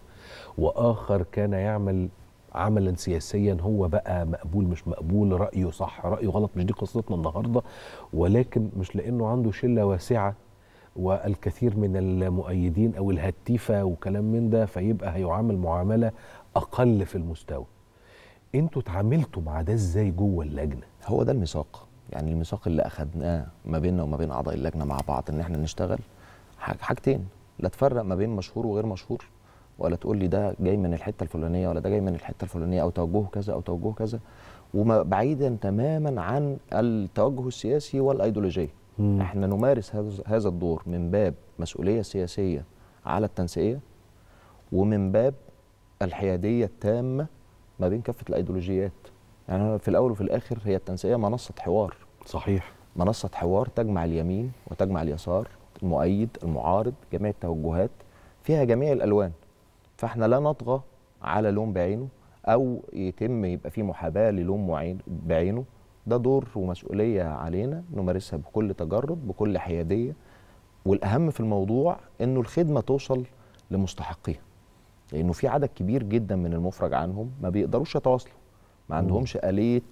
واخر كان يعمل عملا سياسيا هو بقى مقبول مش مقبول رايه صح رايه غلط مش دي قصتنا النهارده ولكن مش لانه عنده شله واسعه والكثير من المؤيدين او الهتيفه وكلام من ده فيبقى هيعامل معامله اقل في المستوى انتوا اتعاملتوا مع ده ازاي جوه اللجنه هو ده الميثاق يعني الميثاق اللي اخذناه ما بيننا وما بين اعضاء اللجنه مع بعض ان احنا نشتغل حاجتين لا تفرق ما بين مشهور وغير مشهور ولا تقول لي ده جاي من الحته الفلانيه ولا ده جاي من الحته الفلانيه او توجهه كذا او توجهه كذا وبعيدا تماما عن التوجه السياسي والايديولوجيه احنا نمارس هذا الدور من باب مسؤوليه سياسيه على التنسيقيه ومن باب الحياديه التامه ما بين كافه الايديولوجيات يعني في الاول وفي الاخر هي التنسيقيه منصه حوار صحيح منصه حوار تجمع اليمين وتجمع اليسار المؤيد المعارض جميع التوجهات فيها جميع الالوان فاحنا لا نطغى على لون بعينه او يتم يبقى في محاباه للون بعينه ده دور ومسؤوليه علينا نمارسها بكل تجرد بكل حياديه والاهم في الموضوع انه الخدمه توصل لمستحقيها لانه في عدد كبير جدا من المفرج عنهم ما بيقدروش يتواصلوا ما عندهمش اليه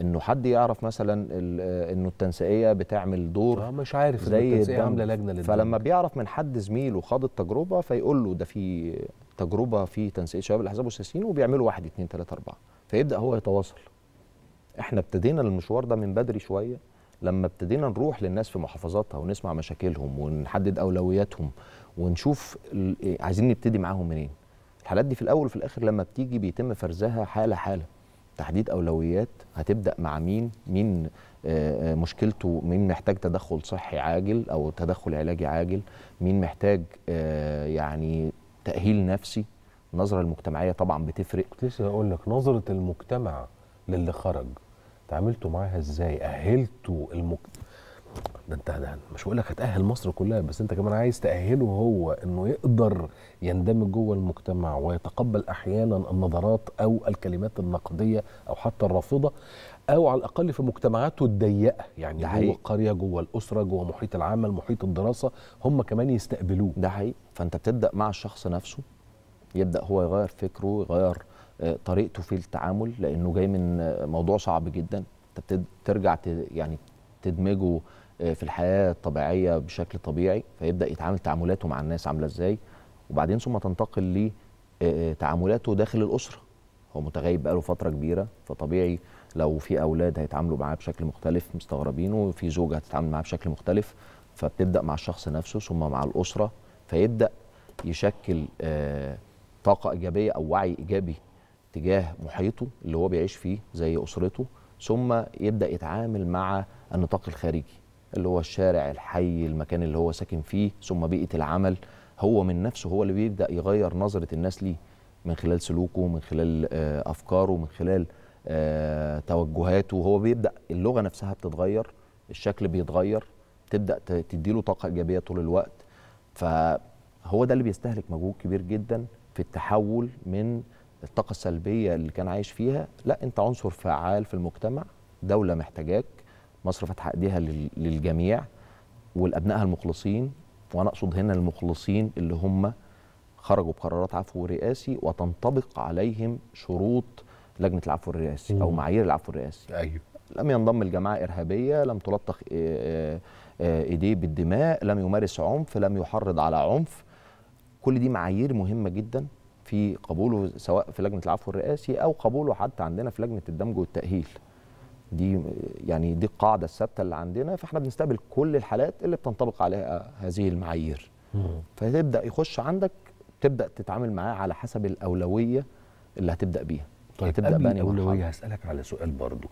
انه حد يعرف مثلا آه، انه التنسيقيه بتعمل دور آه، مش عارف زي التنسيقيه عامله لجنه للدم فلما بيعرف من حد زميله خاض التجربه فيقول له ده في تجربه في تنسيق شباب الاحزاب والسياسيين وبيعملوا واحد اثنين ثلاثه اربعه فيبدا هو يتواصل احنا ابتدينا المشوار ده من بدري شويه لما ابتدينا نروح للناس في محافظاتها ونسمع مشاكلهم ونحدد اولوياتهم ونشوف إيه، عايزين نبتدي معاهم منين الحالات دي في الاول وفي الاخر لما بتيجي بيتم فرزها حاله حاله تحديد اولويات هتبدا مع مين مين آه، آه، مشكلته مين محتاج تدخل صحي عاجل او تدخل علاجي عاجل مين محتاج آه، يعني تاهيل نفسي النظره المجتمعيه طبعا بتفرق كنت لسه اقول لك نظره المجتمع للي خرج تعاملتوا معاها ازاي اهلتوا المك... ده انت ده مش هقول لك هتاهل مصر كلها بس انت كمان عايز تاهله هو انه يقدر يندمج جوه المجتمع ويتقبل احيانا النظرات او الكلمات النقديه او حتى الرافضه او على الاقل في مجتمعاته الضيقه يعني ده جوه القريه جوه الاسره جوه محيط العمل محيط الدراسه هم كمان يستقبلوه ده حقيقي فانت بتبدا مع الشخص نفسه يبدا هو يغير فكره يغير آه، طريقته في التعامل لانه جاي من آه، موضوع صعب جدا انت بترجع يعني تدمجه آه، في الحياه الطبيعيه بشكل طبيعي فيبدا يتعامل تعاملاته مع الناس عامله ازاي وبعدين ثم تنتقل لتعاملاته داخل الاسره هو متغيب بقاله فتره كبيره فطبيعي لو في اولاد هيتعاملوا معاه بشكل مختلف مستغربينه وفي زوجه هتتعامل معاه بشكل مختلف فبتبدا مع الشخص نفسه ثم مع الاسره فيبدا يشكل آه، طاقه ايجابيه او وعي ايجابي تجاه محيطه اللي هو بيعيش فيه زي اسرته ثم يبدا يتعامل مع النطاق الخارجي اللي هو الشارع الحي المكان اللي هو ساكن فيه ثم بيئه العمل هو من نفسه هو اللي بيبدا يغير نظره الناس ليه من خلال سلوكه من خلال آه، افكاره من خلال آه، توجهاته وهو بيبدا اللغه نفسها بتتغير الشكل بيتغير تبدا تديله طاقه ايجابيه طول الوقت فهو ده اللي بيستهلك مجهود كبير جدا في التحول من الطاقه السلبيه اللي كان عايش فيها لا انت عنصر فعال في المجتمع دوله محتاجاك مصر فاتحه ايديها للجميع والابنائها المخلصين وانا اقصد هنا المخلصين اللي هم خرجوا بقرارات عفو رئاسي وتنطبق عليهم شروط لجنه العفو الرئاسي او معايير العفو الرئاسي ايوه لم ينضم الجماعه ارهابيه لم تلطخ ايديه بالدماء لم يمارس عنف لم يحرض على عنف كل دي معايير مهمه جدا في قبوله سواء في لجنه العفو الرئاسي او قبوله حتى عندنا في لجنه الدمج والتاهيل دي يعني دي القاعده الثابته اللي عندنا فاحنا بنستقبل كل الحالات اللي بتنطبق عليها هذه المعايير فتبدا يخش عندك تبدا تتعامل معاه على حسب الاولويه اللي هتبدا بيها طيب هتبدا بقى اولويه هسالك على سؤال برضو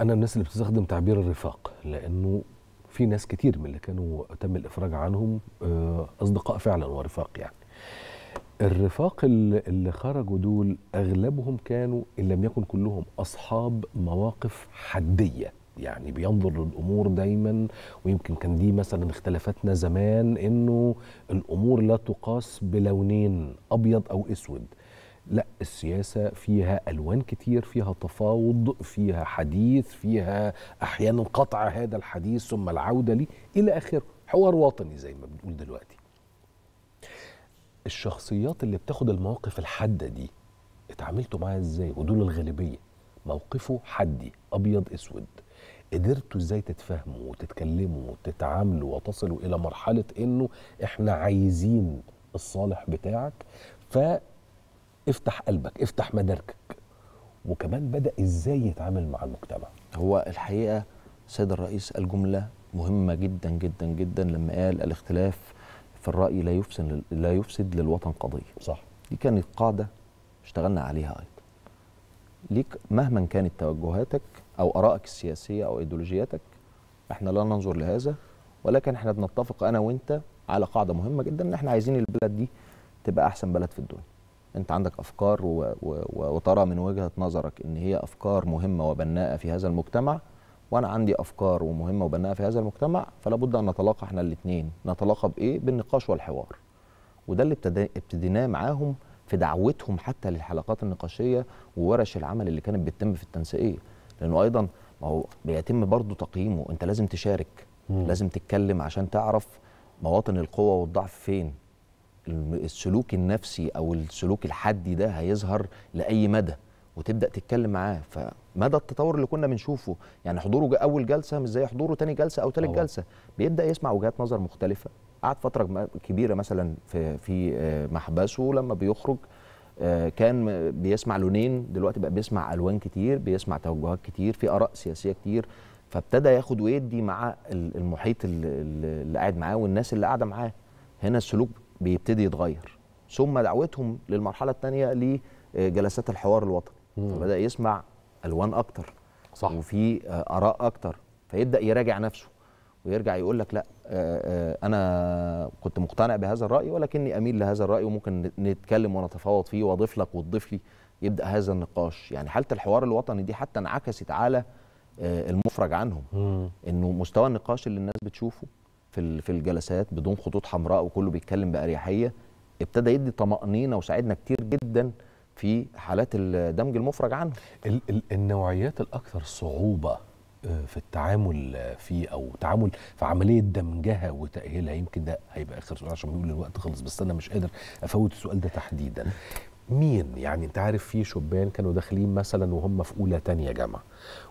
انا الناس اللي بتستخدم تعبير الرفاق لانه في ناس كتير من اللي كانوا تم الافراج عنهم آه، اصدقاء فعلا ورفاق يعني الرفاق اللي خرجوا دول اغلبهم كانوا ان لم يكن كلهم اصحاب مواقف حديه يعني بينظر للامور دايما ويمكن كان دي مثلا اختلافاتنا زمان انه الامور لا تقاس بلونين ابيض او اسود لا السياسة فيها ألوان كتير فيها تفاوض فيها حديث فيها أحيانا قطع هذا الحديث ثم العودة لي إلى آخره حوار وطني زي ما بنقول دلوقتي الشخصيات اللي بتاخد المواقف الحادة دي اتعاملتوا معاها ازاي ودول الغالبية موقفه حدي أبيض أسود قدرتوا ازاي تتفاهموا وتتكلموا وتتعاملوا وتصلوا إلى مرحلة إنه إحنا عايزين الصالح بتاعك ف افتح قلبك افتح مداركك وكمان بدا ازاي يتعامل مع المجتمع هو الحقيقه السيد الرئيس الجمله مهمه جدا جدا جدا لما قال الاختلاف في الراي لا يفسد لا يفسد للوطن قضيه صح دي كانت قاعده اشتغلنا عليها ايضا ليك مهما كانت توجهاتك او ارائك السياسيه او ايديولوجياتك احنا لا ننظر لهذا ولكن احنا بنتفق انا وانت على قاعده مهمه جدا ان احنا عايزين البلد دي تبقى احسن بلد في الدنيا انت عندك افكار و... و... وترى من وجهه نظرك ان هي افكار مهمه وبناءه في هذا المجتمع وانا عندي افكار ومهمه وبناءه في هذا المجتمع فلا بد ان نتلاقى احنا الاثنين نتلاقى بايه بالنقاش والحوار وده اللي ابتدي... ابتديناه معاهم في دعوتهم حتى للحلقات النقاشيه وورش العمل اللي كانت بتتم في التنسيقيه لانه ايضا ما هو بيتم برضه تقييمه انت لازم تشارك مم. لازم تتكلم عشان تعرف مواطن القوه والضعف فين السلوك النفسي او السلوك الحدي ده هيظهر لاي مدى وتبدا تتكلم معاه فمدى التطور اللي كنا بنشوفه يعني حضوره اول جلسه مش زي حضوره تاني جلسه او تالت أوه. جلسه بيبدا يسمع وجهات نظر مختلفه قعد فتره كبيره مثلا في في آه، محبسه لما بيخرج آه، كان بيسمع لونين دلوقتي بقى بيسمع الوان كتير بيسمع توجهات كتير في اراء سياسيه كتير فابتدى ياخد ويدي مع المحيط اللي قاعد معاه والناس اللي قاعده معاه هنا السلوك بيبتدي يتغير ثم دعوتهم للمرحله الثانيه لجلسات آه، الحوار الوطني فبدا يسمع الوان اكتر صح وفي آه، اراء اكتر فيبدا يراجع نفسه ويرجع يقول لك لا آه، انا كنت مقتنع بهذا الراي ولكني اميل لهذا الراي وممكن نتكلم ونتفاوض فيه واضيف لك وتضيف لي يبدا هذا النقاش يعني حاله الحوار الوطني دي حتى انعكست على المفرج عنهم انه مستوى النقاش اللي الناس بتشوفه في في الجلسات بدون خطوط حمراء وكله بيتكلم باريحيه ابتدى يدي طمانينه وساعدنا كتير جدا في حالات الدمج المفرج عنه ال ال النوعيات الاكثر صعوبه آه، في التعامل آه، فيه او تعامل في عمليه دمجها وتاهيلها يمكن ده هيبقى اخر سؤال عشان بيقول الوقت خلص بس انا مش قادر افوت السؤال ده تحديدا مين يعني انت عارف في شبان كانوا داخلين مثلا وهم في اولى تانية جامعه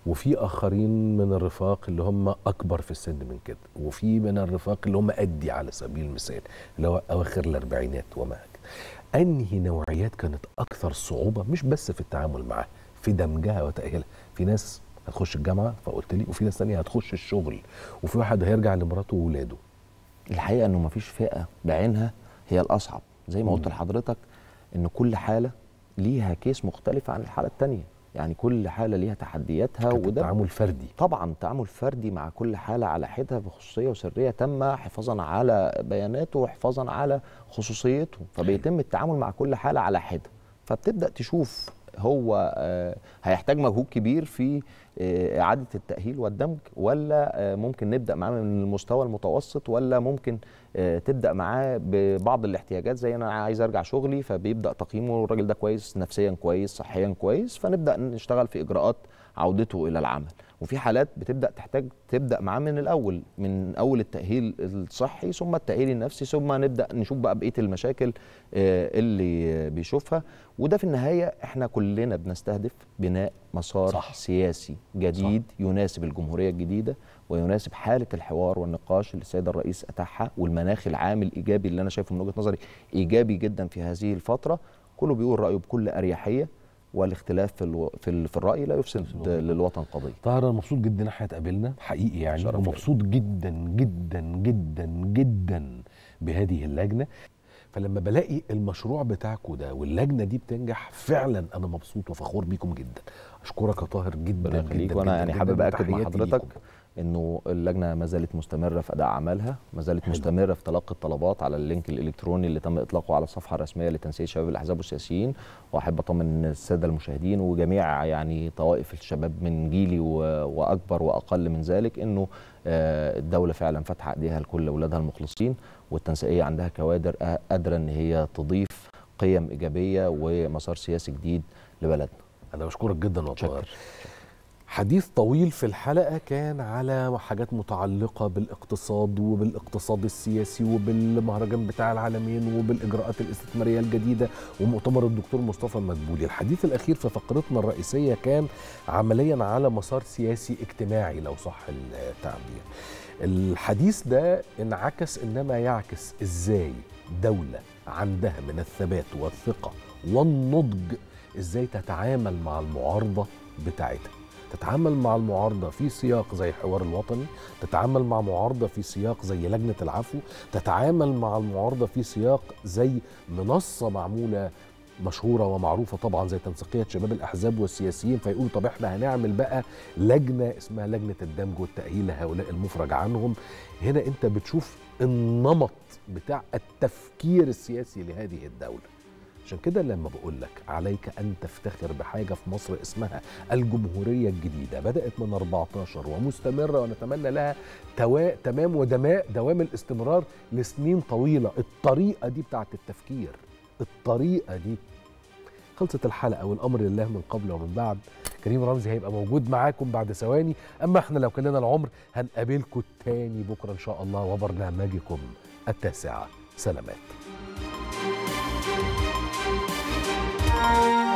وفي اخرين من الرفاق اللي هم اكبر في السن من كده وفي من الرفاق اللي هم ادي على سبيل المثال اللي هو اواخر الاربعينات وما انهي نوعيات كانت اكثر صعوبه مش بس في التعامل معاها في دمجها وتاهيلها في ناس هتخش الجامعه فقلت لي وفي ناس ثانيه هتخش الشغل وفي واحد هيرجع لمراته واولاده الحقيقه انه مفيش فئه بعينها هي الاصعب زي ما قلت لحضرتك ان كل حاله ليها كيس مختلف عن الحاله الثانيه يعني كل حاله ليها تحدياتها وده تعامل فردي طبعا تعامل فردي مع كل حاله على حدها بخصوصيه وسريه تامه حفاظا على بياناته وحفاظا على خصوصيته فبيتم التعامل مع كل حاله على حده فبتبدا تشوف هو آه، هيحتاج مجهود كبير في آه، اعاده التاهيل والدمج ولا آه، ممكن نبدا معاه من المستوى المتوسط ولا ممكن تبدا معاه ببعض الاحتياجات زي انا عايز ارجع شغلي فبيبدا تقييمه الراجل ده كويس نفسيا كويس صحيا كويس فنبدا نشتغل في اجراءات عودته الى العمل وفي حالات بتبدا تحتاج تبدا معاه من الاول من اول التاهيل الصحي ثم التاهيل النفسي ثم نبدا نشوف بقى بقيه المشاكل آه، اللي بيشوفها وده في النهايه احنا كلنا بنستهدف بناء مسار صح. سياسي جديد صح. يناسب الجمهوريه الجديده ويناسب حاله الحوار والنقاش اللي السيد الرئيس اتاحها والمناخ العام الايجابي اللي انا شايفه من وجهه نظري ايجابي جدا في هذه الفتره كله بيقول رايه بكل اريحيه والاختلاف في الو... في, ال... في الراي لا يفسد للوطن قضيه. طاهر انا مبسوط جدا ان احنا اتقابلنا حقيقي يعني ومبسوط جدا جدا جدا جدا بهذه اللجنه فلما بلاقي المشروع بتاعكم ده واللجنه دي بتنجح فعلا انا مبسوط وفخور بيكم جدا اشكرك يا طاهر جدا جدا, جدا وانا يعني حابب اكد مع حضرتك ليكم. انه اللجنه ما زالت مستمره في اداء اعمالها، ما زالت مستمره في تلقي الطلبات على اللينك الالكتروني اللي تم اطلاقه على الصفحه الرسميه لتنسيق شباب الاحزاب والسياسيين، واحب اطمن الساده المشاهدين وجميع يعني طوائف الشباب من جيلي واكبر واقل من ذلك انه آه، الدوله فعلا فاتحه ايديها لكل اولادها المخلصين والتنسيقيه عندها كوادر قادره ان هي تضيف قيم ايجابيه ومسار سياسي جديد لبلدنا. انا بشكرك جدا والله حديث طويل في الحلقة كان على حاجات متعلقة بالاقتصاد وبالاقتصاد السياسي وبالمهرجان بتاع العالمين وبالإجراءات الاستثمارية الجديدة ومؤتمر الدكتور مصطفى مدبولي الحديث الأخير في فقرتنا الرئيسية كان عمليا على مسار سياسي اجتماعي لو صح التعبير الحديث ده انعكس إنما يعكس إزاي دولة عندها من الثبات والثقة والنضج إزاي تتعامل مع المعارضة بتاعتها تتعامل مع المعارضه في سياق زي الحوار الوطني تتعامل مع معارضه في سياق زي لجنه العفو تتعامل مع المعارضه في سياق زي منصه معموله مشهوره ومعروفه طبعا زي تنسيقيه شباب الاحزاب والسياسيين فيقولوا طب احنا هنعمل بقى لجنه اسمها لجنه الدمج والتاهيل لهؤلاء المفرج عنهم هنا انت بتشوف النمط بتاع التفكير السياسي لهذه الدوله عشان كده لما بقول لك عليك أن تفتخر بحاجة في مصر اسمها الجمهورية الجديدة بدأت من 14 ومستمرة ونتمنى لها تواء تمام ودماء دوام الاستمرار لسنين طويلة الطريقة دي بتاعه التفكير الطريقة دي خلصت الحلقة والأمر لله من قبل ومن بعد كريم رمزي هيبقى موجود معاكم بعد ثواني أما احنا لو كان لنا العمر هنقابلكم تاني بكرة إن شاء الله وبرنامجكم التاسعة سلامات Música